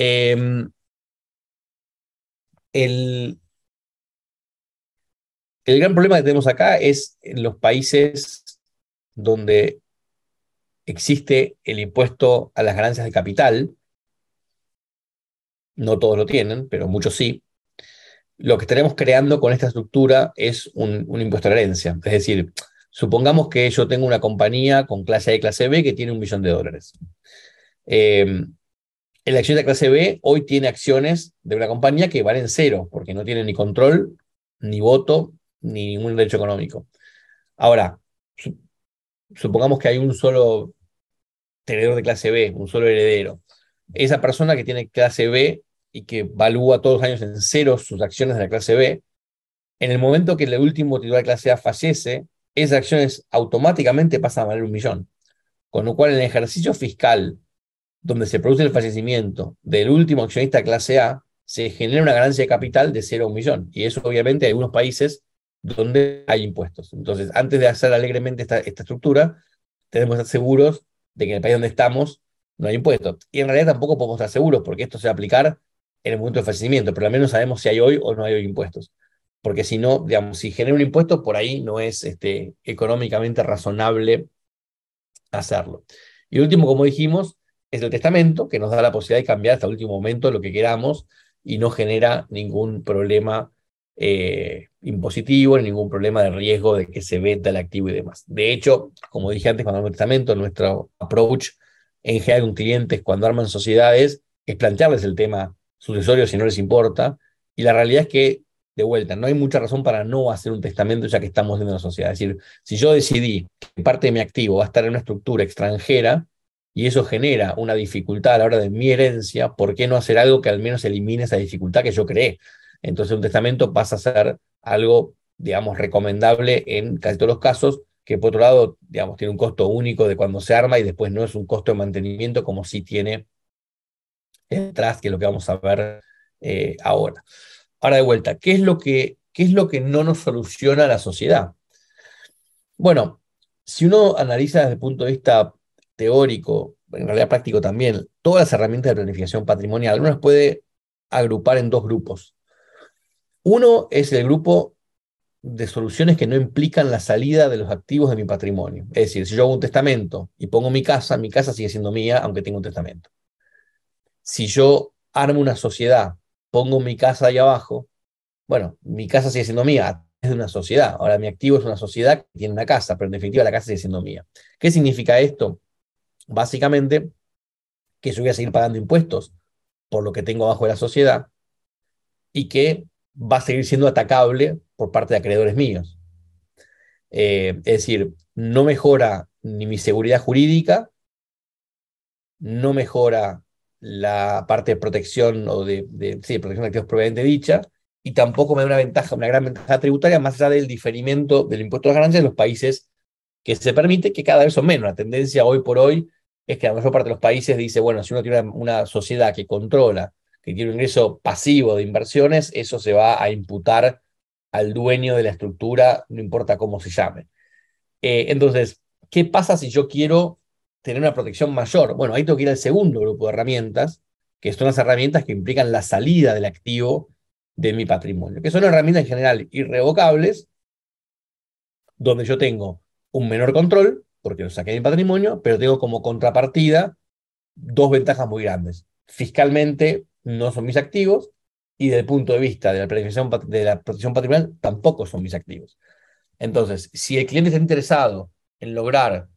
Em, el, el gran problema que tenemos acá es en los países donde existe el impuesto a las ganancias de capital. No todos lo tienen, pero muchos sí. Lo que estaremos creando con esta estructura es un, un impuesto a la herencia. Es decir, supongamos que yo tengo una compañía con clase A y clase B que tiene un millón de dólares. Eh, el accionista clase B hoy tiene acciones de una compañía que valen cero, porque no tiene ni control, ni voto, ni ningún derecho económico. Ahora, supongamos que hay un solo tenedor de clase B, un solo heredero. Esa persona que tiene clase B y que valúa todos los años en cero sus acciones de la clase B, en el momento que el último titular de clase A fallece, esas acciones automáticamente pasan a valer un millón. Con lo cual, en el ejercicio fiscal donde se produce el fallecimiento del último accionista clase A, se genera una ganancia de capital de 0 a 1 millón. Y eso obviamente hay algunos países donde hay impuestos. Entonces, antes de hacer alegremente esta, estructura, tenemos que estar seguros de que en el país donde estamos no hay impuestos. Y en realidad tampoco podemos estar seguros porque esto se va a aplicar en el momento del fallecimiento, pero al menos sabemos si hay hoy o no hay hoy impuestos. Porque si no, digamos, si genera un impuesto, por ahí no es este, económicamente razonable hacerlo. Y último, como dijimos, es el testamento que nos da la posibilidad de cambiar hasta el último momento lo que queramos y no genera ningún problema eh, impositivo impositivo, ningún problema de riesgo de que se veta el activo y demás. De hecho, como dije antes, cuando hablamos de testamento, nuestro approach en general con clientes cuando arman sociedades es plantearles el tema sucesorio si no les importa. Y la realidad es que, de vuelta, no hay mucha razón para no hacer un testamento ya que estamos dentro de una sociedad. Es decir, si yo decidí que parte de mi activo va a estar en una estructura extranjera, y eso genera una dificultad a la hora de mi herencia, ¿por qué no hacer algo que al menos elimine esa dificultad que yo creé? Entonces un testamento pasa a ser algo, digamos, recomendable en casi todos los casos, que por otro lado, digamos, tiene un costo único de cuando se arma y después no es un costo de mantenimiento como sí tiene detrás, que es lo que vamos a ver eh, ahora. Ahora de vuelta, ¿qué es, lo que, ¿qué es lo que no nos soluciona la sociedad? Bueno, si uno analiza desde el punto de vista teórico, en realidad práctico también, todas las herramientas de planificación patrimonial, uno las puede agrupar en dos grupos. Uno es el grupo de soluciones que no implican la salida de los activos de mi patrimonio. Es decir, si yo hago un testamento y pongo mi casa, mi casa sigue siendo mía aunque tenga un testamento. Si yo armo una sociedad, pongo mi casa ahí abajo, bueno, mi casa sigue siendo mía, es de una sociedad. Ahora mi activo es una sociedad que tiene una casa, pero en definitiva la casa sigue siendo mía. ¿Qué significa esto? básicamente que yo voy a seguir pagando impuestos por lo que tengo abajo de la sociedad y que va a seguir siendo atacable por parte de acreedores míos. Eh, es decir, no mejora ni mi seguridad jurídica, no mejora la parte de protección o de, de sí, protección de activos previamente dicha, y tampoco me da una ventaja, una gran ventaja tributaria, más allá del diferimiento del impuesto a las ganancias en los países que se permite, que cada vez son menos. La tendencia hoy por hoy es que la mayor parte de los países dice, bueno, si uno tiene una, sociedad que controla, que tiene un ingreso pasivo de inversiones, eso se va a imputar al dueño de la estructura, no importa cómo se llame. Eh, entonces, ¿qué pasa si yo quiero tener una protección mayor? Bueno, ahí tengo que ir al segundo grupo de herramientas, que son las herramientas que implican la salida del activo de mi patrimonio, que son herramientas en general irrevocables, donde yo tengo un menor control, porque lo saqué en patrimonio, pero tengo como contrapartida dos ventajas muy grandes. Fiscalmente no son mis activos y desde el punto de vista de la protección, de la protección patrimonial tampoco son mis activos. Entonces, si el cliente está interesado en lograr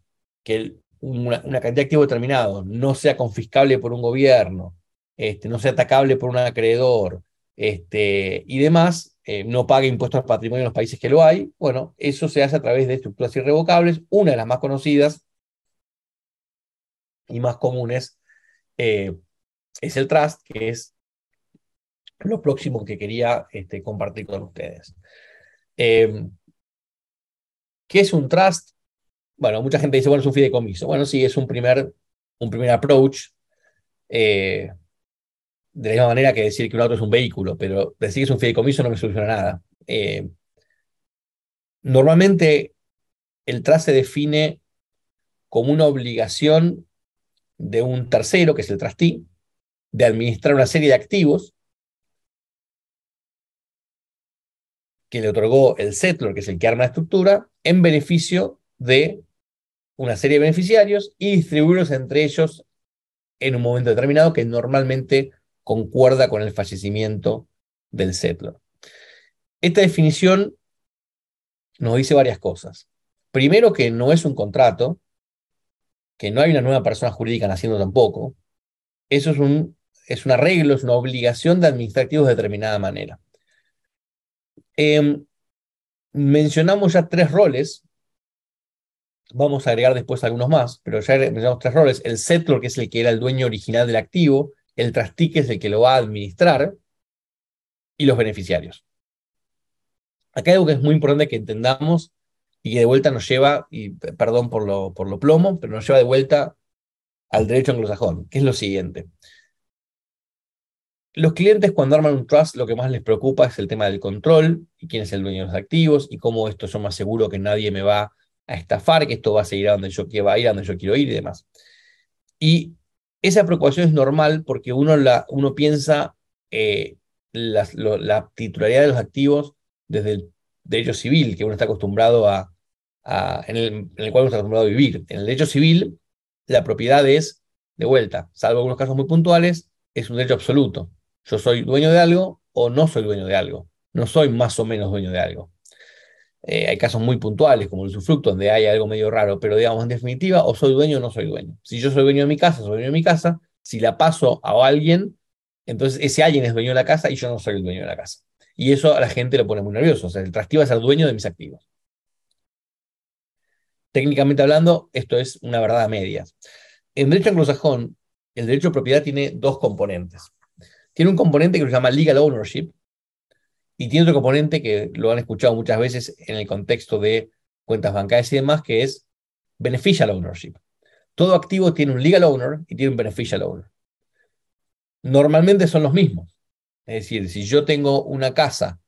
que una, cantidad de activo determinado no sea confiscable por un gobierno, este, no sea atacable por un acreedor este, y demás, eh, no pague impuestos al patrimonio en los países que lo hay. Bueno, eso se hace a través de estructuras irrevocables. Una de las más conocidas y más comunes eh, es el trust, que es lo próximo que quería este, compartir con ustedes. Em, ¿Qué es un trust? Bueno, mucha gente dice, bueno, es un fideicomiso. Bueno, sí, es un primer, un primer approach. Eh, de la misma manera que decir que un auto es un vehículo, pero decir que es un fideicomiso no me soluciona nada. Eh, normalmente el TRAS se define como una obligación de un tercero, que es el trustee, de administrar una serie de activos que le otorgó el settler, que es el que arma la estructura, en beneficio de una serie de beneficiarios y distribuirlos entre ellos en un momento determinado que normalmente concuerda con el fallecimiento del settler. Esta definición nos dice varias cosas. Primero que no es un contrato, que no hay una nueva persona jurídica naciendo tampoco. Eso es un, es un arreglo, es una obligación de administrativos de determinada manera. Em, mencionamos ya tres roles. Vamos a agregar después algunos más, pero ya mencionamos tres roles. El settler, que es el que era el dueño original del activo, el trastique es el que lo va a administrar y los beneficiarios. Acá hay algo que es muy importante que entendamos y que de vuelta nos lleva, y perdón por lo, por lo plomo, pero nos lleva de vuelta al derecho anglosajón, que es lo siguiente. Los clientes cuando arman un trust lo que más les preocupa es el tema del control y quién es el dueño de los activos y cómo esto yo más seguro que nadie me va a estafar, que esto va a seguir a donde yo, ir a donde yo quiero ir y demás. Y esa preocupación es normal porque uno, piensa eh, la titularidad de los activos desde el derecho civil, que uno está acostumbrado a, en, el, cual uno está acostumbrado a vivir. En el derecho civil, la propiedad es, de vuelta, salvo algunos casos muy puntuales, es un derecho absoluto. Yo soy dueño de algo o no soy dueño de algo. No soy más o menos dueño de algo. Eh, hay casos muy puntuales como el usufructo, donde hay algo medio raro, pero digamos, en definitiva, o soy dueño o no soy dueño. Si yo soy dueño de mi casa, soy dueño de mi casa. Si la paso a alguien, entonces ese alguien es dueño de la casa y yo no soy el dueño de la casa. Y eso a la gente lo pone muy nervioso. O sea, el tractivo es el dueño de mis activos. Técnicamente hablando, esto es una verdad a medias. En derecho anglosajón, el derecho de propiedad tiene dos componentes. Tiene un componente que se llama legal ownership, y tiene otro componente que lo han escuchado muchas veces en el contexto de cuentas bancarias y demás, que es beneficial ownership. Todo activo tiene un legal owner y tiene un beneficial owner. Normalmente son los mismos. Es decir, si yo tengo una casa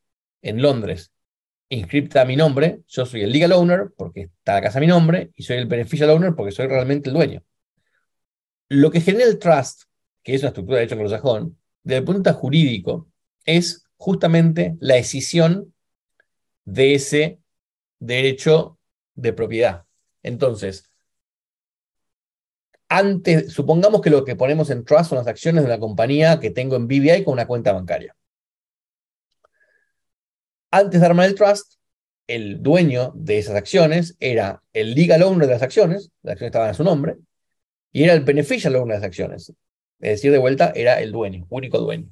en Londres inscripta a mi nombre, yo soy el legal owner porque está la casa a mi nombre y soy el beneficial owner porque soy realmente el dueño. Lo que genera el trust, que es una estructura de hecho anglosajón, desde el punto de vista jurídico, es justamente la decisión de ese derecho de propiedad. Entonces, antes, supongamos que lo que ponemos en trust son las acciones de la compañía que tengo en BBI con una cuenta bancaria. Antes de armar el trust, el dueño de esas acciones era el legal owner de las acciones, las acciones estaban a su nombre, y era el beneficial owner de las acciones. Es decir, de vuelta, era el dueño, único dueño.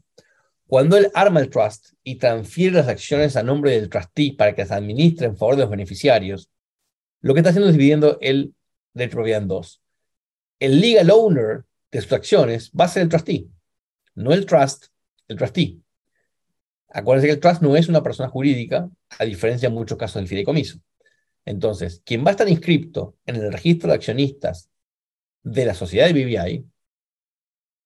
Cuando él arma el trust y transfiere las acciones a nombre del trustee para que las administre en favor de los beneficiarios, lo que está haciendo es dividiendo el de propiedad en dos. El legal owner de sus acciones va a ser el trustee, no el trust, el trustee. Acuérdense que el trust no es una persona jurídica, a diferencia de muchos casos del fideicomiso. Entonces, quien va a estar inscripto en el registro de accionistas de la sociedad de BBI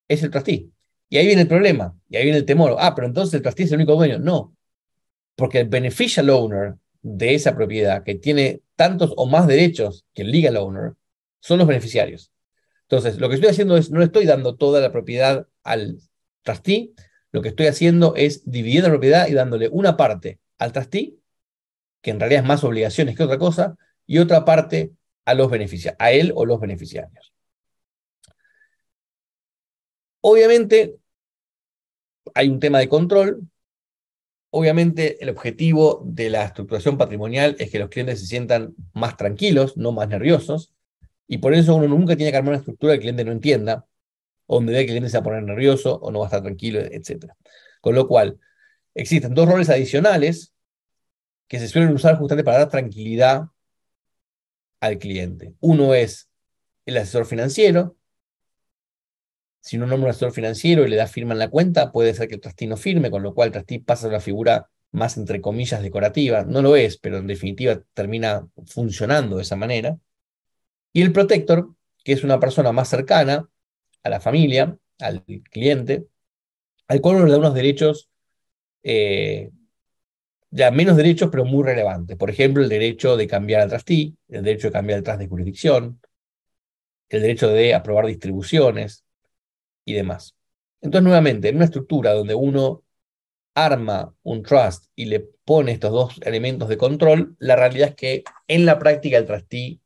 es el trustee. Y ahí viene el problema, y ahí viene el temor. Ah, pero entonces el trustee es el único dueño. No, porque el beneficial owner de esa propiedad, que tiene tantos o más derechos que el legal owner, son los beneficiarios. Entonces, lo que estoy haciendo es, no estoy dando toda la propiedad al trustee, lo que estoy haciendo es dividir la propiedad y dándole una parte al trustee, que en realidad es más obligaciones que otra cosa, y otra parte a, los beneficiarios, a él o los beneficiarios. Obviamente, hay un tema de control. Obviamente, el objetivo de la estructuración patrimonial es que los clientes se sientan más tranquilos, no más nerviosos. Y por eso uno nunca tiene que armar una estructura que el cliente no entienda, o donde ve que el cliente se va a poner nervioso o no va a estar tranquilo, etc. Con lo cual, existen dos roles adicionales que se suelen usar justamente para dar tranquilidad al cliente. Uno es el asesor financiero, si no nombra un asesor financiero y le da firma en la cuenta, puede ser que el trastí no firme, con lo cual el trastí pasa a una figura más, entre comillas, decorativa. No lo es, pero en definitiva termina funcionando de esa manera. Y el protector, que es una persona más cercana a la familia, al cliente, al cual uno le da unos derechos, eh, ya menos derechos, pero muy relevantes. Por ejemplo, el derecho de cambiar al trastí, el derecho de cambiar al trust de jurisdicción, el derecho de aprobar distribuciones, y demás. Entonces, nuevamente, en una estructura donde uno arma un trust y le pone estos dos elementos de control, la realidad es que en la práctica el trustee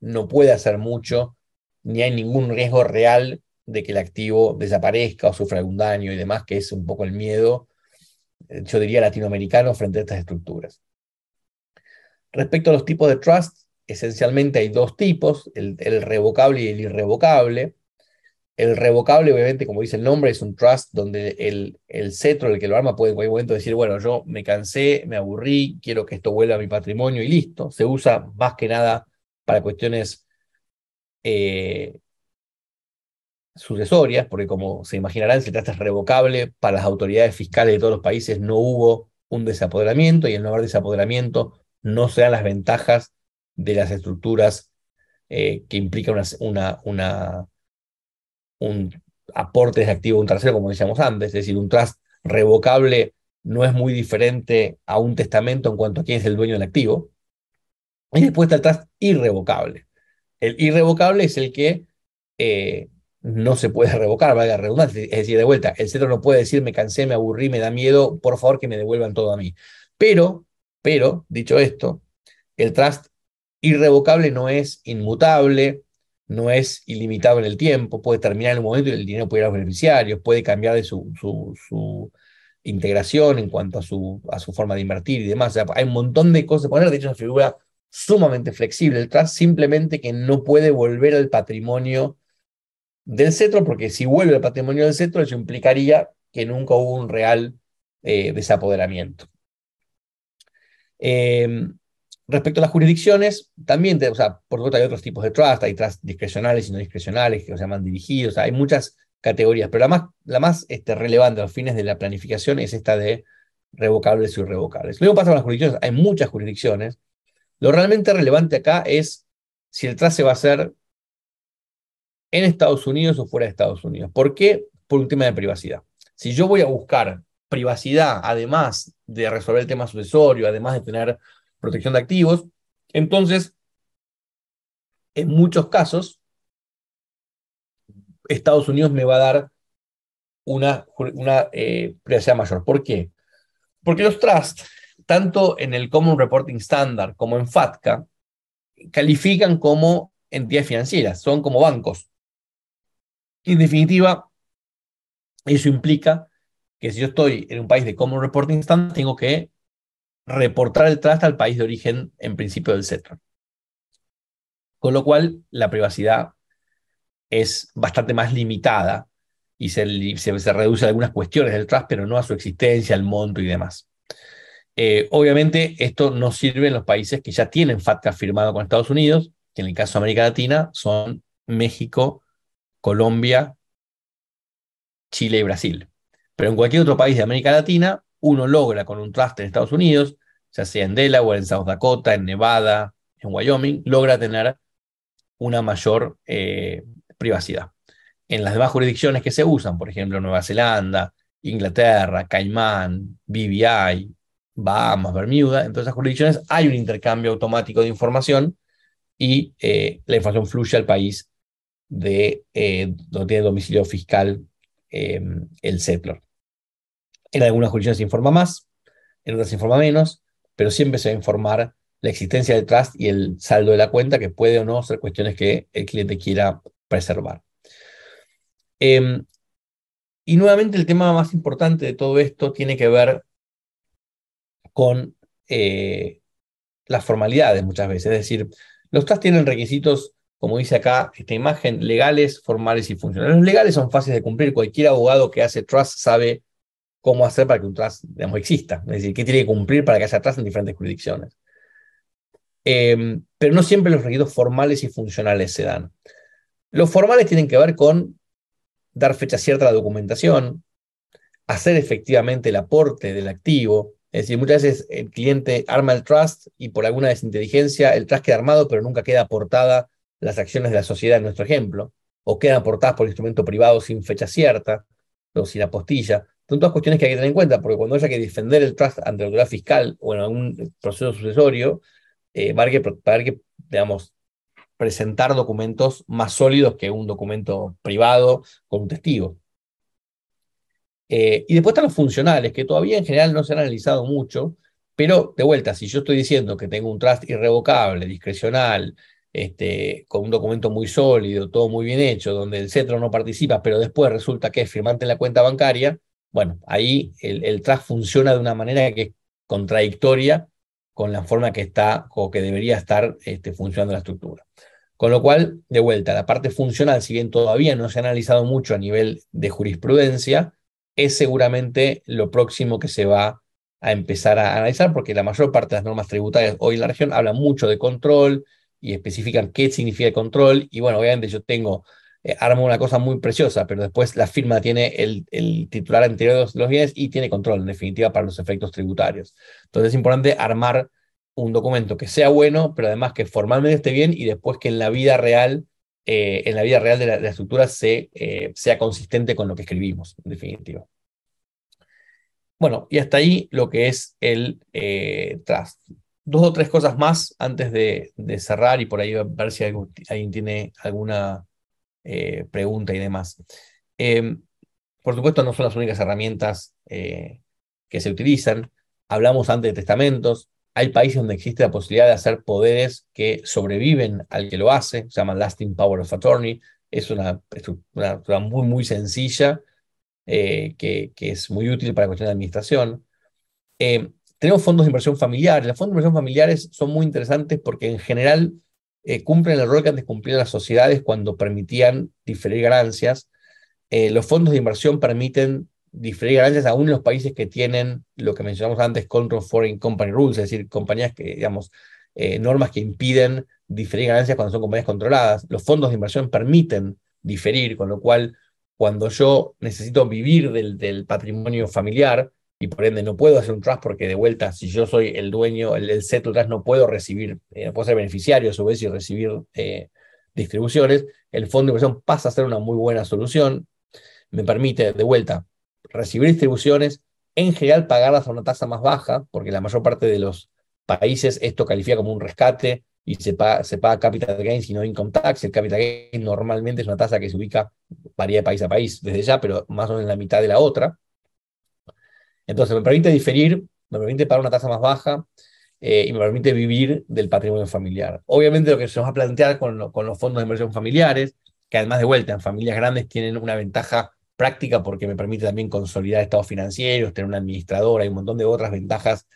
no puede hacer mucho, ni hay ningún riesgo real de que el activo desaparezca o sufra algún daño y demás, que es un poco el miedo, eh, yo diría, latinoamericano frente a estas estructuras. Respecto a los tipos de trust, esencialmente hay dos tipos, el, el revocable y el irrevocable. El revocable, obviamente, como dice el nombre, es un trust donde el, el cetro, el que lo arma, puede en cualquier momento decir, bueno, yo me cansé, me aburrí, quiero que esto vuelva a mi patrimonio y listo. Se usa más que nada para cuestiones eh, sucesorias, porque como se imaginarán, si el trust es revocable, para las autoridades fiscales de todos los países no hubo un desapoderamiento y el no haber desapoderamiento no sean las ventajas de las estructuras eh, que implican una, una un aporte de activo un tercero, como decíamos antes, es decir, un trust revocable no es muy diferente a un testamento en cuanto a quién es el dueño del activo. Y después está el trust irrevocable. El irrevocable es el que eh, no se puede revocar, valga la Es decir, de vuelta, el centro no puede decir me cansé, me aburrí, me da miedo, por favor que me devuelvan todo a mí. Pero, pero, dicho esto, el trust irrevocable no es inmutable, no es ilimitado en el tiempo, puede terminar en un momento y el dinero puede ir a los beneficiarios, puede cambiar de su, su, integración en cuanto a su, a su forma de invertir y demás. hay un montón de cosas poner, de hecho es una figura sumamente flexible, el trust simplemente que no puede volver al patrimonio del cetro, porque si vuelve al patrimonio del cetro, eso implicaría que nunca hubo un real eh, desapoderamiento. Em, Respecto a las jurisdicciones, también, o sea, por supuesto hay otros tipos de trust, hay trust discrecionales y no discrecionales que se llaman dirigidos, o sea, hay muchas categorías, pero la más, la más este, relevante a los fines de la planificación es esta de revocables y irrevocables. Lo mismo pasa con las jurisdicciones, hay muchas jurisdicciones. Lo realmente relevante acá es si el trust se va a hacer en Estados Unidos o fuera de Estados Unidos. ¿Por qué? Por un tema de privacidad. Si yo voy a buscar privacidad, además de resolver el tema sucesorio, además de tener protección de activos. Entonces, en muchos casos, Estados Unidos me va a dar una, una eh, mayor. ¿Por qué? Porque los trusts, tanto en el Common Reporting Standard como en FATCA, califican como entidades financieras, son como bancos. En definitiva, eso implica que si yo estoy en un país de Common Reporting Standard, tengo que reportar el trust al país de origen en principio del CETRA. Con lo cual, la privacidad es bastante más limitada y se, reduce a algunas cuestiones del trust, pero no a su existencia, al monto y demás. Eh, obviamente, esto no sirve en los países que ya tienen FATCA firmado con Estados Unidos, que en el caso de América Latina son México, Colombia, Chile y Brasil. Pero en cualquier otro país de América Latina, uno logra con un trust en Estados Unidos, ya sea en Delaware, en South Dakota, en Nevada, en Wyoming, logra tener una mayor eh, privacidad. En las demás jurisdicciones que se usan, por ejemplo, Nueva Zelanda, Inglaterra, Caimán, BBI, Bahamas, Bermuda, en todas esas jurisdicciones hay un intercambio automático de información y eh, la información fluye al país de eh, donde tiene domicilio fiscal el CEPLOR. En algunas jurisdicciones se informa más, en otras se informa menos, pero siempre se va a informar la existencia del trust y el saldo de la cuenta, que puede o no ser cuestiones que el cliente quiera preservar. Em, y nuevamente el tema más importante de todo esto tiene que ver con eh, las formalidades muchas veces. Es decir, los trusts tienen requisitos, como dice acá esta imagen, legales, formales y funcionales. Los legales son fáciles de cumplir. Cualquier abogado que hace trust sabe cómo hacer para que un trust digamos, exista, es decir, qué tiene que cumplir para que haya trust en diferentes jurisdicciones. Em, pero no siempre los requisitos formales y funcionales se dan. Los formales tienen que ver con dar fecha cierta a la documentación, hacer efectivamente el aporte del activo, es decir, muchas veces el cliente arma el trust y por alguna desinteligencia el trust queda armado, pero nunca queda aportada las acciones de la sociedad en nuestro ejemplo, o quedan aportadas por el instrumento privado sin fecha cierta, o sin apostilla. Son todas cuestiones que hay que tener en cuenta, porque cuando haya que defender el trust ante la autoridad fiscal o en algún proceso sucesorio, eh, va, a haber que, digamos, presentar documentos más sólidos que un documento privado con un testigo. Eh, y después están los funcionales, que todavía en general no se han analizado mucho, pero de vuelta, si yo estoy diciendo que tengo un trust irrevocable, discrecional, este, con un documento muy sólido, todo muy bien hecho, donde el CETRO no participa, pero después resulta que es firmante en la cuenta bancaria, bueno, ahí el, el funciona de una manera que es contradictoria con la forma que está o que debería estar este, funcionando la estructura. Con lo cual, de vuelta, la parte funcional, si bien todavía no se ha analizado mucho a nivel de jurisprudencia, es seguramente lo próximo que se va a empezar a analizar, porque la mayor parte de las normas tributarias hoy en la región hablan mucho de control y especifican qué significa el control. Y bueno, obviamente yo tengo eh, arma una cosa muy preciosa, pero después la firma tiene el, titular anterior de los, bienes y tiene control, en definitiva, para los efectos tributarios. Entonces es importante armar un documento que sea bueno, pero además que formalmente esté bien y después que en la vida real, eh, en la vida real de la, estructura eh, sea consistente con lo que escribimos, en definitiva. Bueno, y hasta ahí lo que es el trust dos o tres cosas más antes de, cerrar y por ahí ver si alguien tiene alguna eh, pregunta y demás. Em, por supuesto, no son las únicas herramientas eh, que se utilizan. Hablamos antes de testamentos. Hay países donde existe la posibilidad de hacer poderes que sobreviven al que lo hace, se llama Lasting Power of Attorney. Es una estructura muy, muy sencilla eh, que, es muy útil para cuestiones de administración. Em, tenemos fondos de inversión familiar. Los fondos de inversión familiares son muy interesantes porque en general eh, cumplen el rol que antes cumplían las sociedades cuando permitían diferir ganancias. Eh, los fondos de inversión permiten diferir ganancias aún en los países que tienen lo que mencionamos antes, Control Foreign Company Rules, es decir, compañías que, digamos, eh, normas que impiden diferir ganancias cuando son compañías controladas. Los fondos de inversión permiten diferir, con lo cual, cuando yo necesito vivir del, del patrimonio familiar, y por ende no puedo hacer un trust porque de vuelta, si yo soy el dueño, el, el settle trust no puedo recibir, eh, no puedo ser beneficiario a su vez y recibir eh, distribuciones, el fondo de inversión pasa a ser una muy buena solución, me permite de vuelta recibir distribuciones, en general pagarlas a una tasa más baja, porque la mayor parte de los países esto califica como un rescate y se paga, se paga capital gains y no income tax. El capital gain normalmente es una tasa que se ubica, varía de país a país desde ya, pero más o menos en la mitad de la otra. Entonces, me permite diferir, me permite pagar una tasa más baja eh, y me permite vivir del patrimonio familiar. Obviamente, lo que se nos va a plantear con, los fondos de inversión familiares, que además de vuelta en familias grandes tienen una ventaja práctica porque me permite también consolidar estados financieros, tener una administradora y un montón de otras ventajas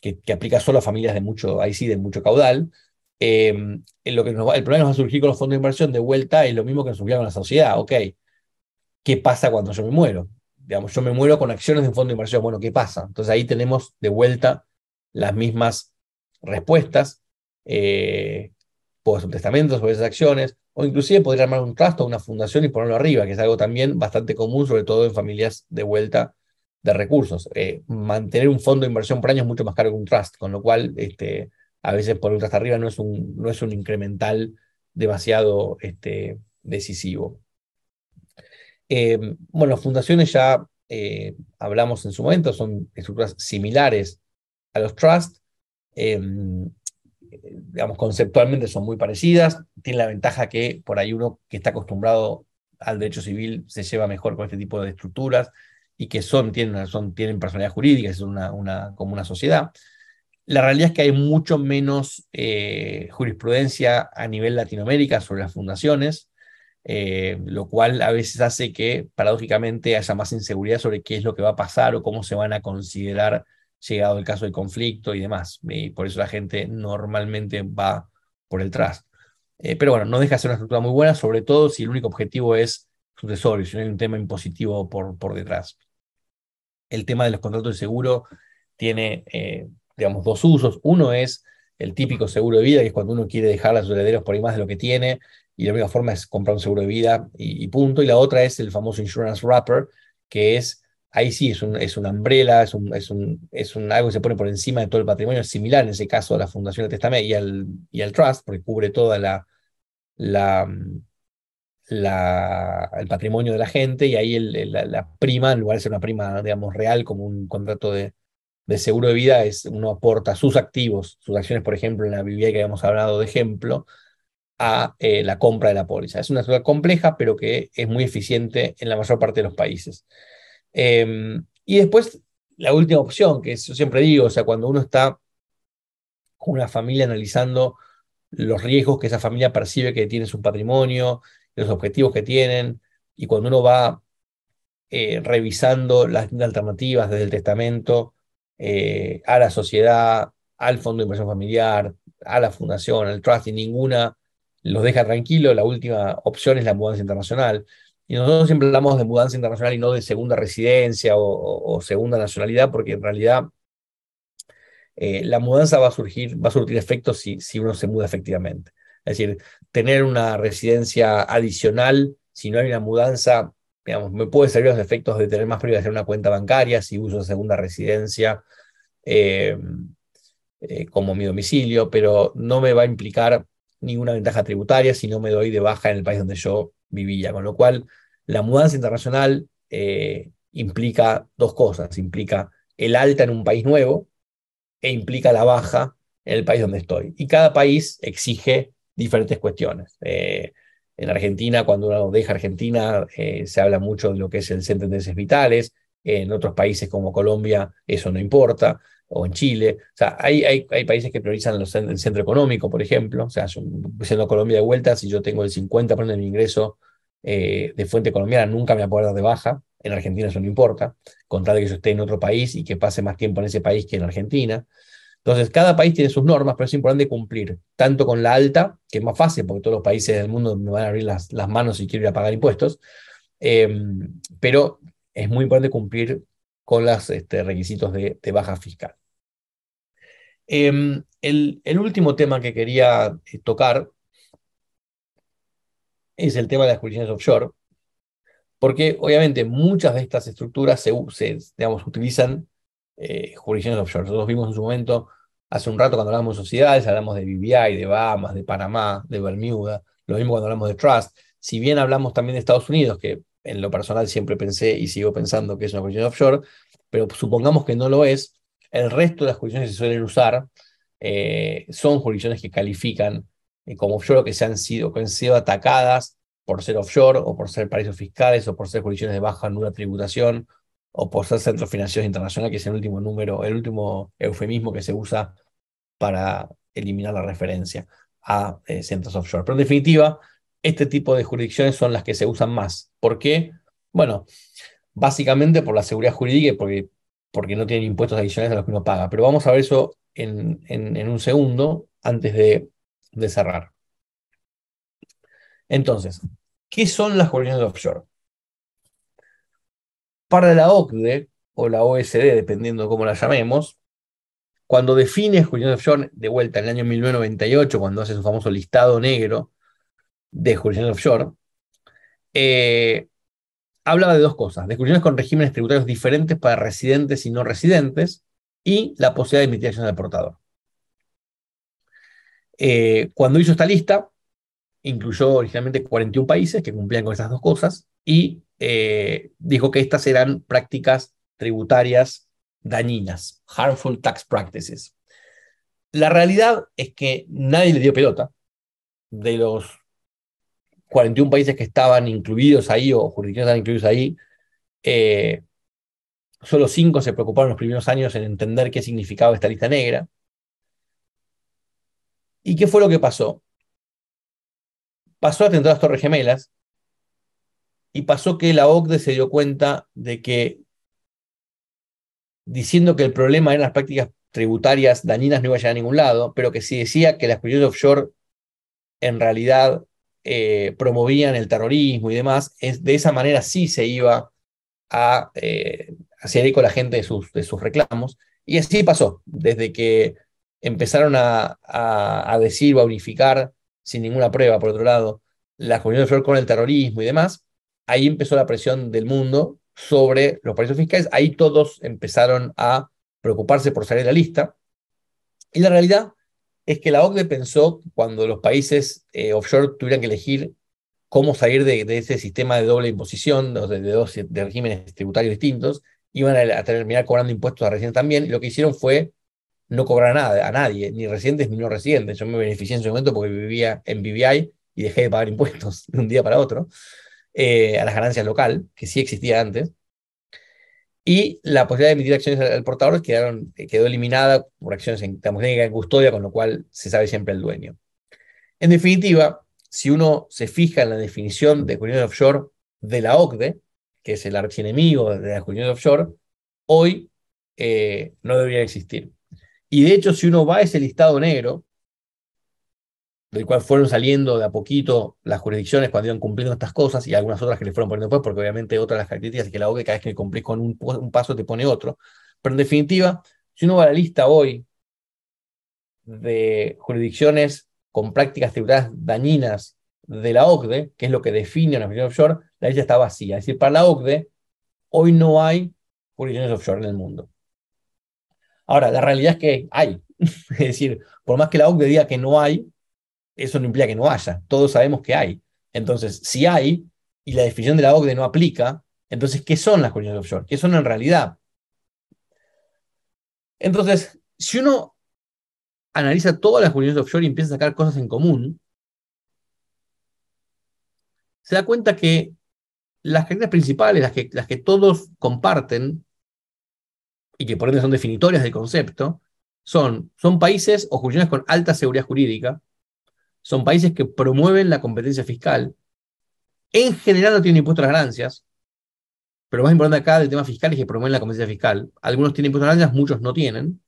que, aplica solo a familias de mucho, ahí sí, de mucho caudal. Em, lo que el problema que nos va a surgir con los fondos de inversión de vuelta es lo mismo que nos surgía con la sociedad. Ok, ¿qué pasa cuando yo me muero? digamos, yo me muero con acciones de un fondo de inversión, bueno, ¿qué pasa? Entonces ahí tenemos de vuelta las mismas respuestas, por eh, puedo testamentos, un esas acciones, o inclusive podría armar un trust o una fundación y ponerlo arriba, que es algo también bastante común, sobre todo en familias de vuelta de recursos. Eh, mantener un fondo de inversión por año es mucho más caro que un trust, con lo cual este, a veces poner un trust arriba no es un, no es un incremental demasiado este, decisivo. Eh, bueno, las fundaciones ya eh, hablamos en su momento, son estructuras similares a los trusts. Eh, digamos, conceptualmente son muy parecidas, Tienen la ventaja que por ahí uno que está acostumbrado al derecho civil se lleva mejor con este tipo de estructuras y que son, tienen, son, personalidad jurídica, es una, como una sociedad. La realidad es que hay mucho menos jurisprudencia a nivel Latinoamérica sobre las fundaciones. Eh, lo cual a veces hace que paradójicamente haya más inseguridad sobre qué es lo que va a pasar o cómo se van a considerar llegado el caso de conflicto y demás. Y por eso la gente normalmente va por el eh, pero bueno, no deja de ser una estructura muy buena, sobre todo si el único objetivo es sucesorio, si no hay un tema impositivo por, por detrás. El tema de los contratos de seguro tiene, eh, digamos, dos usos. Uno es el típico seguro de vida, que es cuando uno quiere dejar a sus herederos por ahí más de lo que tiene, y la única forma es comprar un seguro de vida y, punto. Y la otra es el famoso insurance wrapper, que es, ahí sí, es un, es una umbrella, es, un, es, un, es un, algo que se pone por encima de todo el patrimonio, similar en ese caso a la Fundación de Testamento y al, y al Trust, porque cubre toda la, la, la, el patrimonio de la gente y ahí la, la, prima, en lugar de ser una prima, digamos, real, como un contrato de, de seguro de vida es uno aporta sus activos, sus acciones, por ejemplo, en la Biblia que habíamos hablado de ejemplo, a eh, la compra de la póliza. Es una ciudad compleja, pero que es muy eficiente en la mayor parte de los países. Em, y después, la última opción, que yo siempre digo, o sea, cuando uno está con una familia analizando los riesgos que esa familia percibe que tiene su patrimonio, los objetivos que tienen, y cuando uno va eh, revisando las alternativas desde el testamento eh, a la sociedad, al Fondo de Inversión Familiar, a la Fundación, al Trust, y ninguna los deja tranquilos. La última opción es la mudanza internacional. Y nosotros siempre hablamos de mudanza internacional y no de segunda residencia o, segunda nacionalidad, porque en realidad eh, la mudanza va a surgir, va a surtir efectos si, si uno se muda efectivamente. Es decir, tener una residencia adicional, si no hay una mudanza, Digamos, me puede servir los efectos de tener más privacidad en una cuenta bancaria si uso segunda residencia eh, eh, como mi domicilio, pero no me va a implicar ninguna ventaja tributaria si no me doy de baja en el país donde yo vivía. Con lo cual, la mudanza internacional eh, implica dos cosas. Implica el alta en un país nuevo e implica la baja en el país donde estoy. Y cada país exige diferentes cuestiones. En Argentina, cuando uno deja Argentina, eh, se habla mucho de lo que es el centro de tendencias vitales. En otros países como Colombia, eso no importa, o en Chile. O sea, hay, hay, países que priorizan el centro económico, por ejemplo. O sea, siendo Colombia de vuelta, si yo tengo el 50% de mi ingreso eh, de fuente colombiana, nunca me voy a poder dar de baja. En Argentina eso no importa, contrario de que yo esté en otro país y que pase más tiempo en ese país que en Argentina. Entonces, cada país tiene sus normas, pero es importante cumplir, tanto con la alta, que es más fácil, porque todos los países del mundo me van a abrir las, manos si quiero ir a pagar impuestos, em, pero es muy importante cumplir con los este, requisitos de, baja fiscal. Em, el, último tema que quería eh, tocar es el tema de las jurisdicciones offshore, porque obviamente muchas de estas estructuras se, se digamos, utilizan eh, jurisdicciones offshore. Nosotros vimos en su momento Hace un rato cuando hablamos de sociedades, hablamos de BBI, de Bahamas, de Panamá, de Bermuda, lo mismo cuando hablamos de Trust. Si bien hablamos también de Estados Unidos, que en lo personal siempre pensé y sigo pensando que es una jurisdicción offshore, pero supongamos que no lo es, el resto de las jurisdicciones que se suelen usar eh, son jurisdicciones que califican eh, como offshore o que, se han sido, que atacadas por ser offshore o por ser paraísos fiscales o por ser jurisdicciones de baja nula tributación o por ser centros financieros internacionales, que es el último número, el último eufemismo que se usa para eliminar la referencia a eh, centros offshore. Pero en definitiva, este tipo de jurisdicciones son las que se usan más. ¿Por qué? Bueno, básicamente por la seguridad jurídica y porque, porque no tienen impuestos adicionales a los que uno paga. Pero vamos a ver eso en, en, un segundo antes de, de cerrar. Entonces, ¿qué son las jurisdicciones offshore? Para la OCDE o la OSD, dependiendo cómo la llamemos, cuando define Julian offshore, de vuelta en el año 1998, cuando hace su famoso listado negro de Julian offshore, eh, hablaba de dos cosas, descubrimientos con regímenes tributarios diferentes para residentes y no residentes, y la posibilidad de mitigación de portador. Eh, cuando hizo esta lista, incluyó originalmente 41 países que cumplían con esas dos cosas y eh, dijo que estas eran prácticas tributarias dañinas, harmful tax practices. La realidad es que nadie le dio pelota de los 41 países que estaban incluidos ahí o jurisdicciones estaban incluidos ahí. Eh, solo cinco se preocuparon los primeros años en entender qué significaba esta lista negra. ¿Y qué fue lo que pasó? Pasó a las Torres Gemelas y pasó que la OCDE se dio cuenta de que diciendo que el problema eran las prácticas tributarias dañinas no iba a llegar a ningún lado, pero que si decía que las comunidades offshore en realidad eh, promovían el terrorismo y demás, es, de esa manera sí se iba a eh, hacer eco la gente de sus, de sus reclamos. Y así pasó, desde que empezaron a, a decir o a unificar, sin ninguna prueba, por otro lado, las comunidades offshore con el terrorismo y demás, ahí empezó la presión del mundo sobre los países fiscales. Ahí todos empezaron a preocuparse por salir de la lista. Y la realidad es que la OCDE pensó cuando los países eh, offshore tuvieran que elegir cómo salir de, ese sistema de doble imposición, de, dos de regímenes tributarios distintos, iban a, terminar cobrando impuestos a residentes también. Y lo que hicieron fue no cobrar nada a nadie, ni residentes ni no residentes. Yo me beneficié en su momento porque vivía en BBI y dejé de pagar impuestos de un día para otro. Eh, a las ganancias local, que sí existía antes, y la posibilidad de emitir acciones al, portador quedaron, eh, quedó eliminada por acciones en, en custodia, con lo cual se sabe siempre el dueño. En definitiva, si uno se fija en la definición de jurisdicción offshore de la OCDE, que es el archienemigo de la jurisdicción offshore, hoy eh, no debería existir. Y de hecho, si uno va a ese listado negro, del cual fueron saliendo de a poquito las jurisdicciones cuando iban cumpliendo estas cosas y algunas otras que le fueron poniendo después, porque obviamente otra de las características es que la OCDE cada vez que cumplís con un, paso te pone otro. Pero en definitiva, si uno va a la lista hoy de jurisdicciones con prácticas tributarias dañinas de la OCDE, que es lo que define una jurisdicción offshore, la lista está vacía. Es decir, para la OCDE, hoy no hay jurisdicciones offshore en el mundo. Ahora, la realidad es que hay. es decir, por más que la OCDE diga que no hay, eso no implica que no haya. Todos sabemos que hay. Entonces, si hay y la definición de la OCDE no aplica, entonces, ¿qué son las jurisdicciones offshore? ¿Qué son en realidad? Entonces, si uno analiza todas las jurisdicciones offshore y empieza a sacar cosas en común, se da cuenta que las características principales, las que, las que todos comparten y que por ende son definitorias del concepto, son, son países o jurisdicciones con alta seguridad jurídica, son países que promueven la competencia fiscal. En general no tienen impuestos a las ganancias, pero más importante acá del tema fiscal es que promueven la competencia fiscal. Algunos tienen impuestos a las ganancias, muchos no tienen.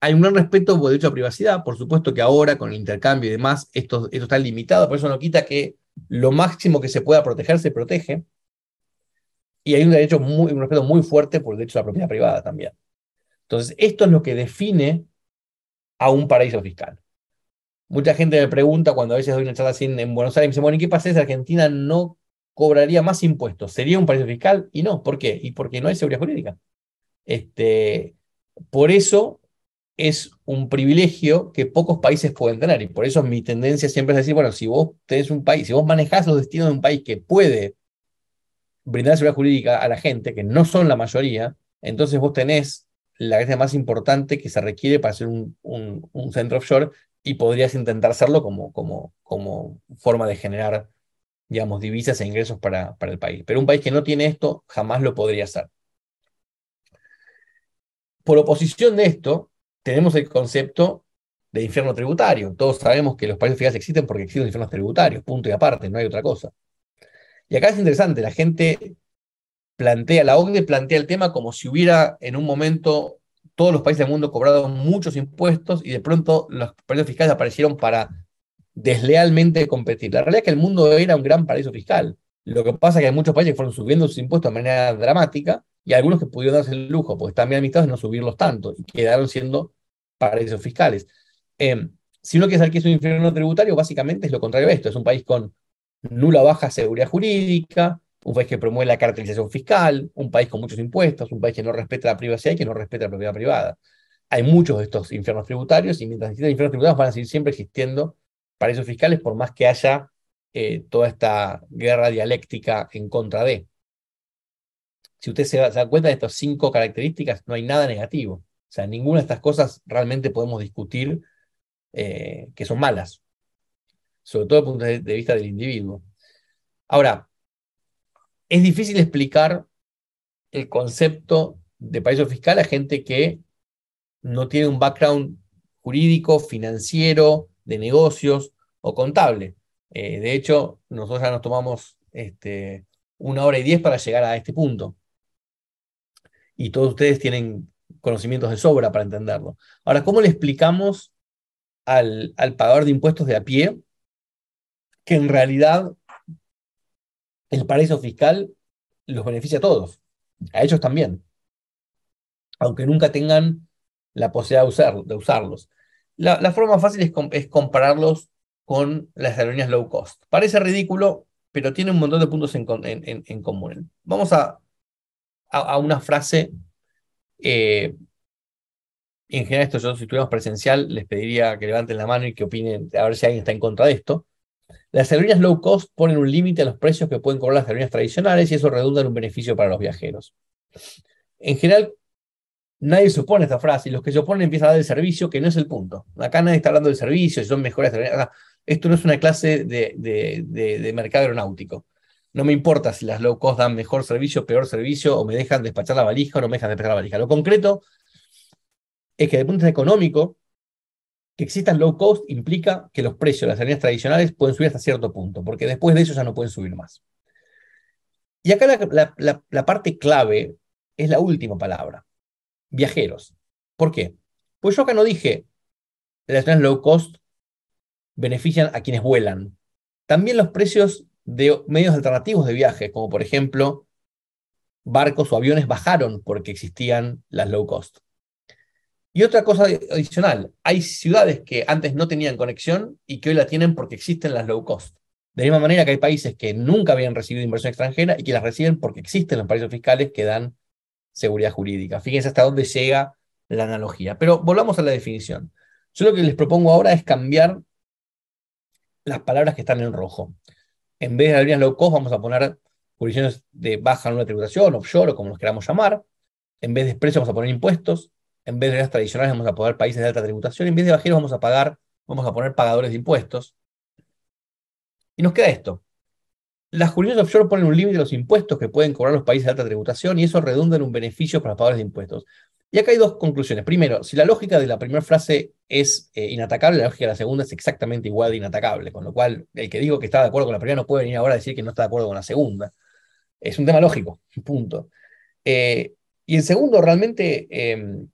Hay un gran respeto por el derecho a privacidad, por supuesto que ahora con el intercambio y demás, esto, esto está limitado, por eso no quita que lo máximo que se pueda proteger se protege. Y hay un derecho muy, un respeto muy fuerte por el derecho a la propiedad privada también. Entonces, esto es lo que define a un paraíso fiscal. Mucha gente me pregunta cuando a veces doy una charla así en Buenos Aires, me dice, bueno, ¿y qué pasa si Argentina no cobraría más impuestos? ¿Sería un paraíso fiscal? Y no, ¿por qué? Y porque no hay seguridad jurídica. Este, por eso es un privilegio que pocos países pueden tener. Y por eso mi tendencia siempre es decir, bueno, si vos tenés un país, si vos manejás los destinos de un país que puede brindar seguridad jurídica a la gente, que no son la mayoría, entonces vos tenés la gracia más importante que se requiere para ser un centro offshore, y podrías intentar hacerlo como, como, como forma de generar, digamos, divisas e ingresos para, para el país. Pero un país que no tiene esto jamás lo podría hacer. Por oposición de esto, tenemos el concepto de infierno tributario. Todos sabemos que los países fiscales existen porque existen infiernos tributarios, punto y aparte, no hay otra cosa. Y acá es interesante, la gente plantea, la OCDE plantea el tema como si hubiera en un momento todos los países del mundo cobraron muchos impuestos y de pronto los paraísos fiscales aparecieron para deslealmente competir. La realidad es que el mundo era un gran paraíso fiscal. Lo que pasa es que hay muchos países que fueron subiendo sus impuestos de manera dramática y algunos que pudieron darse el lujo, porque están bien amistados, de no subirlos tanto y quedaron siendo paraísos fiscales. Em, si uno quiere saber qué es un infierno tributario, básicamente es lo contrario de esto. Es un país con nula baja seguridad jurídica, un país que promueve la caracterización fiscal, un país con muchos impuestos, un país que no respeta la privacidad y que no respeta la propiedad privada. Hay muchos de estos infiernos tributarios y mientras existan infiernos tributarios van a seguir siempre existiendo paraísos fiscales por más que haya eh, toda esta guerra dialéctica en contra de. Si usted se, da cuenta de estas cinco características, no hay nada negativo. O sea, ninguna de estas cosas realmente podemos discutir eh, que son malas, sobre todo desde el punto de vista del individuo. Ahora, es difícil explicar el concepto de paraíso fiscal a gente que no tiene un background jurídico, financiero, de negocios o contable. Eh, de hecho, nosotros ya nos tomamos este, una hora y diez para llegar a este punto. Y todos ustedes tienen conocimientos de sobra para entenderlo. Ahora, ¿cómo le explicamos al, al pagador de impuestos de a pie que en realidad el paraíso fiscal los beneficia a todos, a ellos también, aunque nunca tengan la posibilidad de, usarlos. La, forma fácil es, compararlos con las aerolíneas low cost. Parece ridículo, pero tiene un montón de puntos en, común. Vamos a, a, una frase. Eh, en general, esto yo, si estuviéramos presencial, les pediría que levanten la mano y que opinen, a ver si alguien está en contra de esto. Las aerolíneas low cost ponen un límite a los precios que pueden cobrar las aerolíneas tradicionales y eso redunda en un beneficio para los viajeros. En general, nadie se opone esta frase y los que se oponen empiezan a dar el servicio, que no es el punto. Acá nadie está hablando del servicio, si son mejores aerolíneas. Esto no es una clase de, de, de mercado aeronáutico. No me importa si las low cost dan mejor servicio, peor servicio, o me dejan despachar la valija o no me dejan despachar la valija. Lo concreto es que desde el punto de vista económico, que existan low cost implica que los precios de las aerolíneas tradicionales pueden subir hasta cierto punto, porque después de eso ya no pueden subir más. Y acá la, parte clave es la última palabra, viajeros. ¿Por qué? Pues yo acá no dije, las aerolíneas low cost benefician a quienes vuelan. También los precios de medios alternativos de viaje, como por ejemplo barcos o aviones, bajaron porque existían las low cost. Y otra cosa adicional, hay ciudades que antes no tenían conexión y que hoy la tienen porque existen las low cost. De la misma manera que hay países que nunca habían recibido inversión extranjera y que las reciben porque existen los paraísos fiscales que dan seguridad jurídica. Fíjense hasta dónde llega la analogía. Pero volvamos a la definición. Yo lo que les propongo ahora es cambiar las palabras que están en rojo. En vez de aerolíneas low cost, vamos a poner jurisdicciones de baja en una tributación, offshore o como los queramos llamar. En vez de precios, vamos a poner impuestos en vez de las tradicionales vamos a pagar países de alta tributación, en vez de bajeros vamos a pagar, vamos a poner pagadores de impuestos. Y nos queda esto. Las jurisdicciones offshore ponen un límite a los impuestos que pueden cobrar los países de alta tributación y eso redunda en un beneficio para los pagadores de impuestos. Y acá hay dos conclusiones. Primero, si la lógica de la primera frase es eh, inatacable, la lógica de la segunda es exactamente igual de inatacable, con lo cual el que digo que está de acuerdo con la primera no puede venir ahora a decir que no está de acuerdo con la segunda. Es un tema lógico, punto. Eh, y en segundo, realmente em,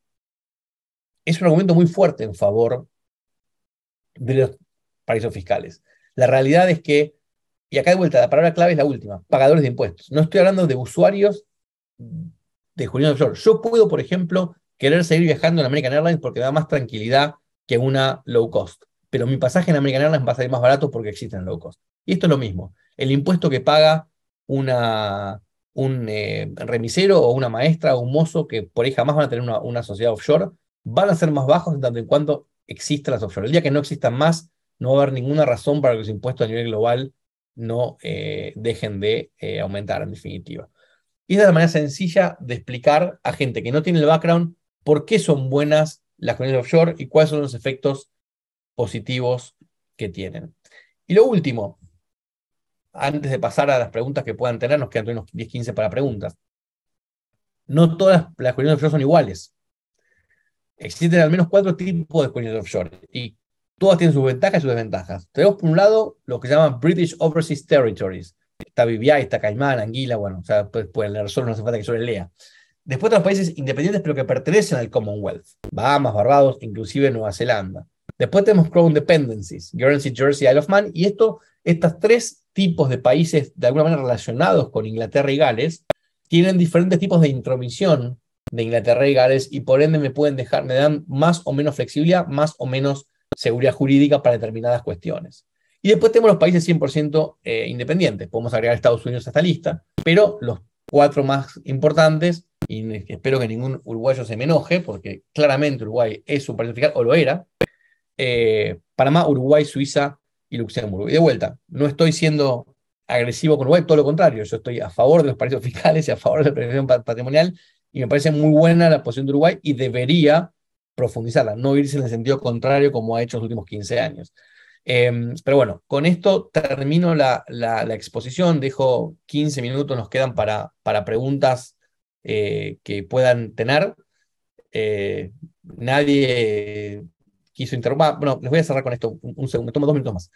es un argumento muy fuerte en favor de los paraísos fiscales. La realidad es que, y acá de vuelta, la palabra clave es la última, pagadores de impuestos. No estoy hablando de usuarios de Julio de Yo puedo, por ejemplo, querer seguir viajando en American Airlines porque me da más tranquilidad que una low cost. Pero mi pasaje en American Airlines va a salir más barato porque existen low cost. Y esto es lo mismo. El impuesto que paga un eh, remisero o una maestra o un mozo que por ahí jamás van a tener una sociedad offshore, van a ser más bajos en tanto en cuanto existan las offshore. El día que no existan más, no va a haber ninguna razón para que los impuestos a nivel global no eh, dejen de eh, aumentar, en definitiva. Y esa es la manera sencilla de explicar a gente que no tiene el background por qué son buenas las conexiones offshore y cuáles son los efectos positivos que tienen. Y lo último, antes de pasar a las preguntas que puedan tener, nos quedan unos 10-15 para preguntas. No todas las conexiones offshore son iguales. Existen al menos cuatro tipos de of offshore y todas tienen sus ventajas y sus desventajas. Tenemos por un lado lo que se llaman British Overseas Territories. Está BBI, está Caimán, Anguila, bueno, o sea, pues, pueden leer solo, no hace falta que yo le lea. Después tenemos países independientes pero que pertenecen al Commonwealth. Bahamas, Barbados, inclusive Nueva Zelanda. Después tenemos Crown Dependencies, Guernsey, Jersey, Isle of Man, y esto, estos tres tipos de países de alguna manera relacionados con Inglaterra y Gales, tienen diferentes tipos de intromisión de Inglaterra y Gales y por ende me pueden dejar, me dan más o menos flexibilidad, más o menos seguridad jurídica para determinadas cuestiones. Y después tenemos los países 100% eh, independientes. Podemos agregar Estados Unidos a esta lista, pero los cuatro más importantes, y espero que ningún uruguayo se me enoje, porque claramente Uruguay es un país fiscal, o lo era, eh, Panamá, Uruguay, Suiza y Luxemburgo. Y de vuelta, no estoy siendo agresivo con Uruguay, todo lo contrario, yo estoy a favor de los países fiscales y a favor de la prevención patrimonial y me parece muy buena la posición de Uruguay y debería profundizarla, no irse en el sentido contrario como ha hecho en los últimos 15 años. Em, pero bueno, con esto termino la, la, exposición, dejo 15 minutos, nos quedan para, para preguntas eh, que puedan tener. Eh, nadie quiso interrumpir. Bueno, les voy a cerrar con esto un, segundo, tomo dos minutos más.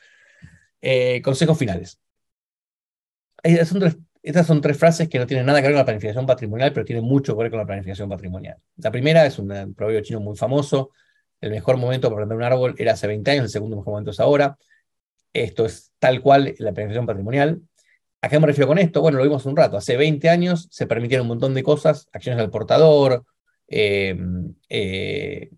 Eh, consejos finales. Son tres estas son tres frases que no tienen nada que ver con la planificación patrimonial, pero tienen mucho que ver con la planificación patrimonial. La primera es un proverbio chino muy famoso, el mejor momento para plantar un árbol era hace 20 años, el segundo mejor momento es ahora. Esto es tal cual la planificación patrimonial. ¿A qué me refiero con esto? Bueno, lo vimos un rato. Hace 20 años se permitieron un montón de cosas, acciones al portador, em, eh,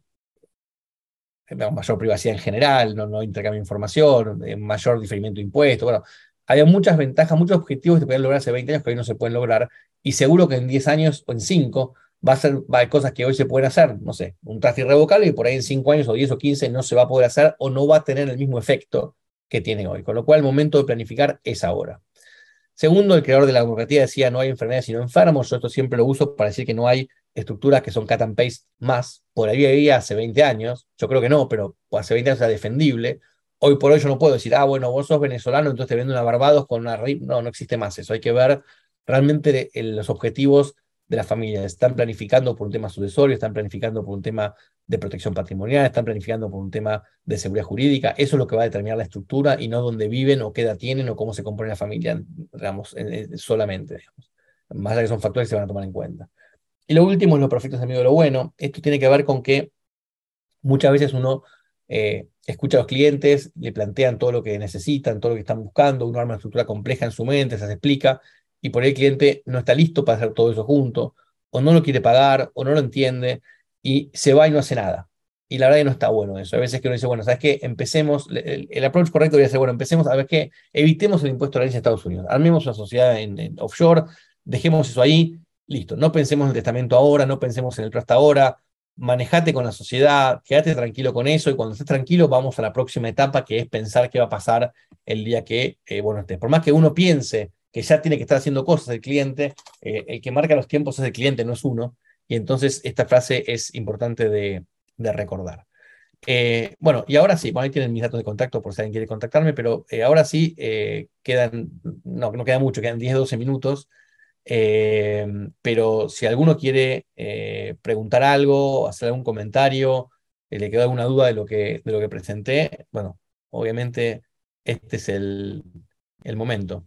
mayor privacidad en general, no, no intercambio de información, eh, mayor diferimiento de impuestos, bueno, había muchas ventajas, muchos objetivos que se podían lograr hace 20 años que hoy no se pueden lograr, y seguro que en 10 años o en 5 va a ser va a haber cosas que hoy se pueden hacer, no sé, un tráfico irrevocable y por ahí en 5 años o 10 o 15 no se va a poder hacer o no va a tener el mismo efecto que tiene hoy, con lo cual el momento de planificar es ahora. Segundo, el creador de la burocratía decía no hay enfermedades sino enfermos, yo esto siempre lo uso para decir que no hay estructuras que son cut and paste más, por ahí había hace 20 años, yo creo que no, pero hace 20 años era defendible, hoy por hoy yo no puedo decir, ah, bueno, vos sos venezolano, entonces te venden a Barbados con una RIP. No, no existe más eso. Hay que ver realmente los objetivos de la familia. Están planificando por un tema sucesorio, están planificando por un tema de protección patrimonial, están planificando por un tema de seguridad jurídica. Eso es lo que va a determinar la estructura y no dónde viven o qué edad tienen o cómo se compone la familia, digamos, solamente. Digamos. Más allá que son factores que se van a tomar en cuenta. Y lo último es los es amigos de lo bueno. Esto tiene que ver con que muchas veces uno eh, escucha a los clientes, le plantean todo lo que necesitan, todo lo que están buscando, uno arma una estructura compleja en su mente, se explica, y por ahí el cliente no está listo para hacer todo eso junto, o no lo quiere pagar, o no lo entiende, y se va y no hace nada. Y la verdad que no está bueno eso. A veces que uno dice, bueno, ¿sabes qué? Empecemos, el, approach correcto debería ser, bueno, empecemos, a ver qué, evitemos el impuesto a la ley de Estados Unidos, armemos una sociedad en, offshore, dejemos eso ahí, listo, no pensemos en el testamento ahora, no pensemos en el trust ahora, manejate con la sociedad, quédate tranquilo con eso y cuando estés tranquilo vamos a la próxima etapa que es pensar qué va a pasar el día que, eh, bueno, Por más que uno piense que ya tiene que estar haciendo cosas el cliente, eh, el que marca los tiempos es el cliente, no es uno. Y entonces esta frase es importante de, recordar. Eh, bueno, y ahora sí, ahí tienen mis datos de contacto por si alguien quiere contactarme, pero ahora sí, quedan, no, no queda mucho, quedan 10, 12 minutos. Eh, pero si alguno quiere eh, preguntar algo, hacer algún comentario, eh, le quedó alguna duda de lo, que, de lo que presenté, bueno, obviamente este es el, el momento.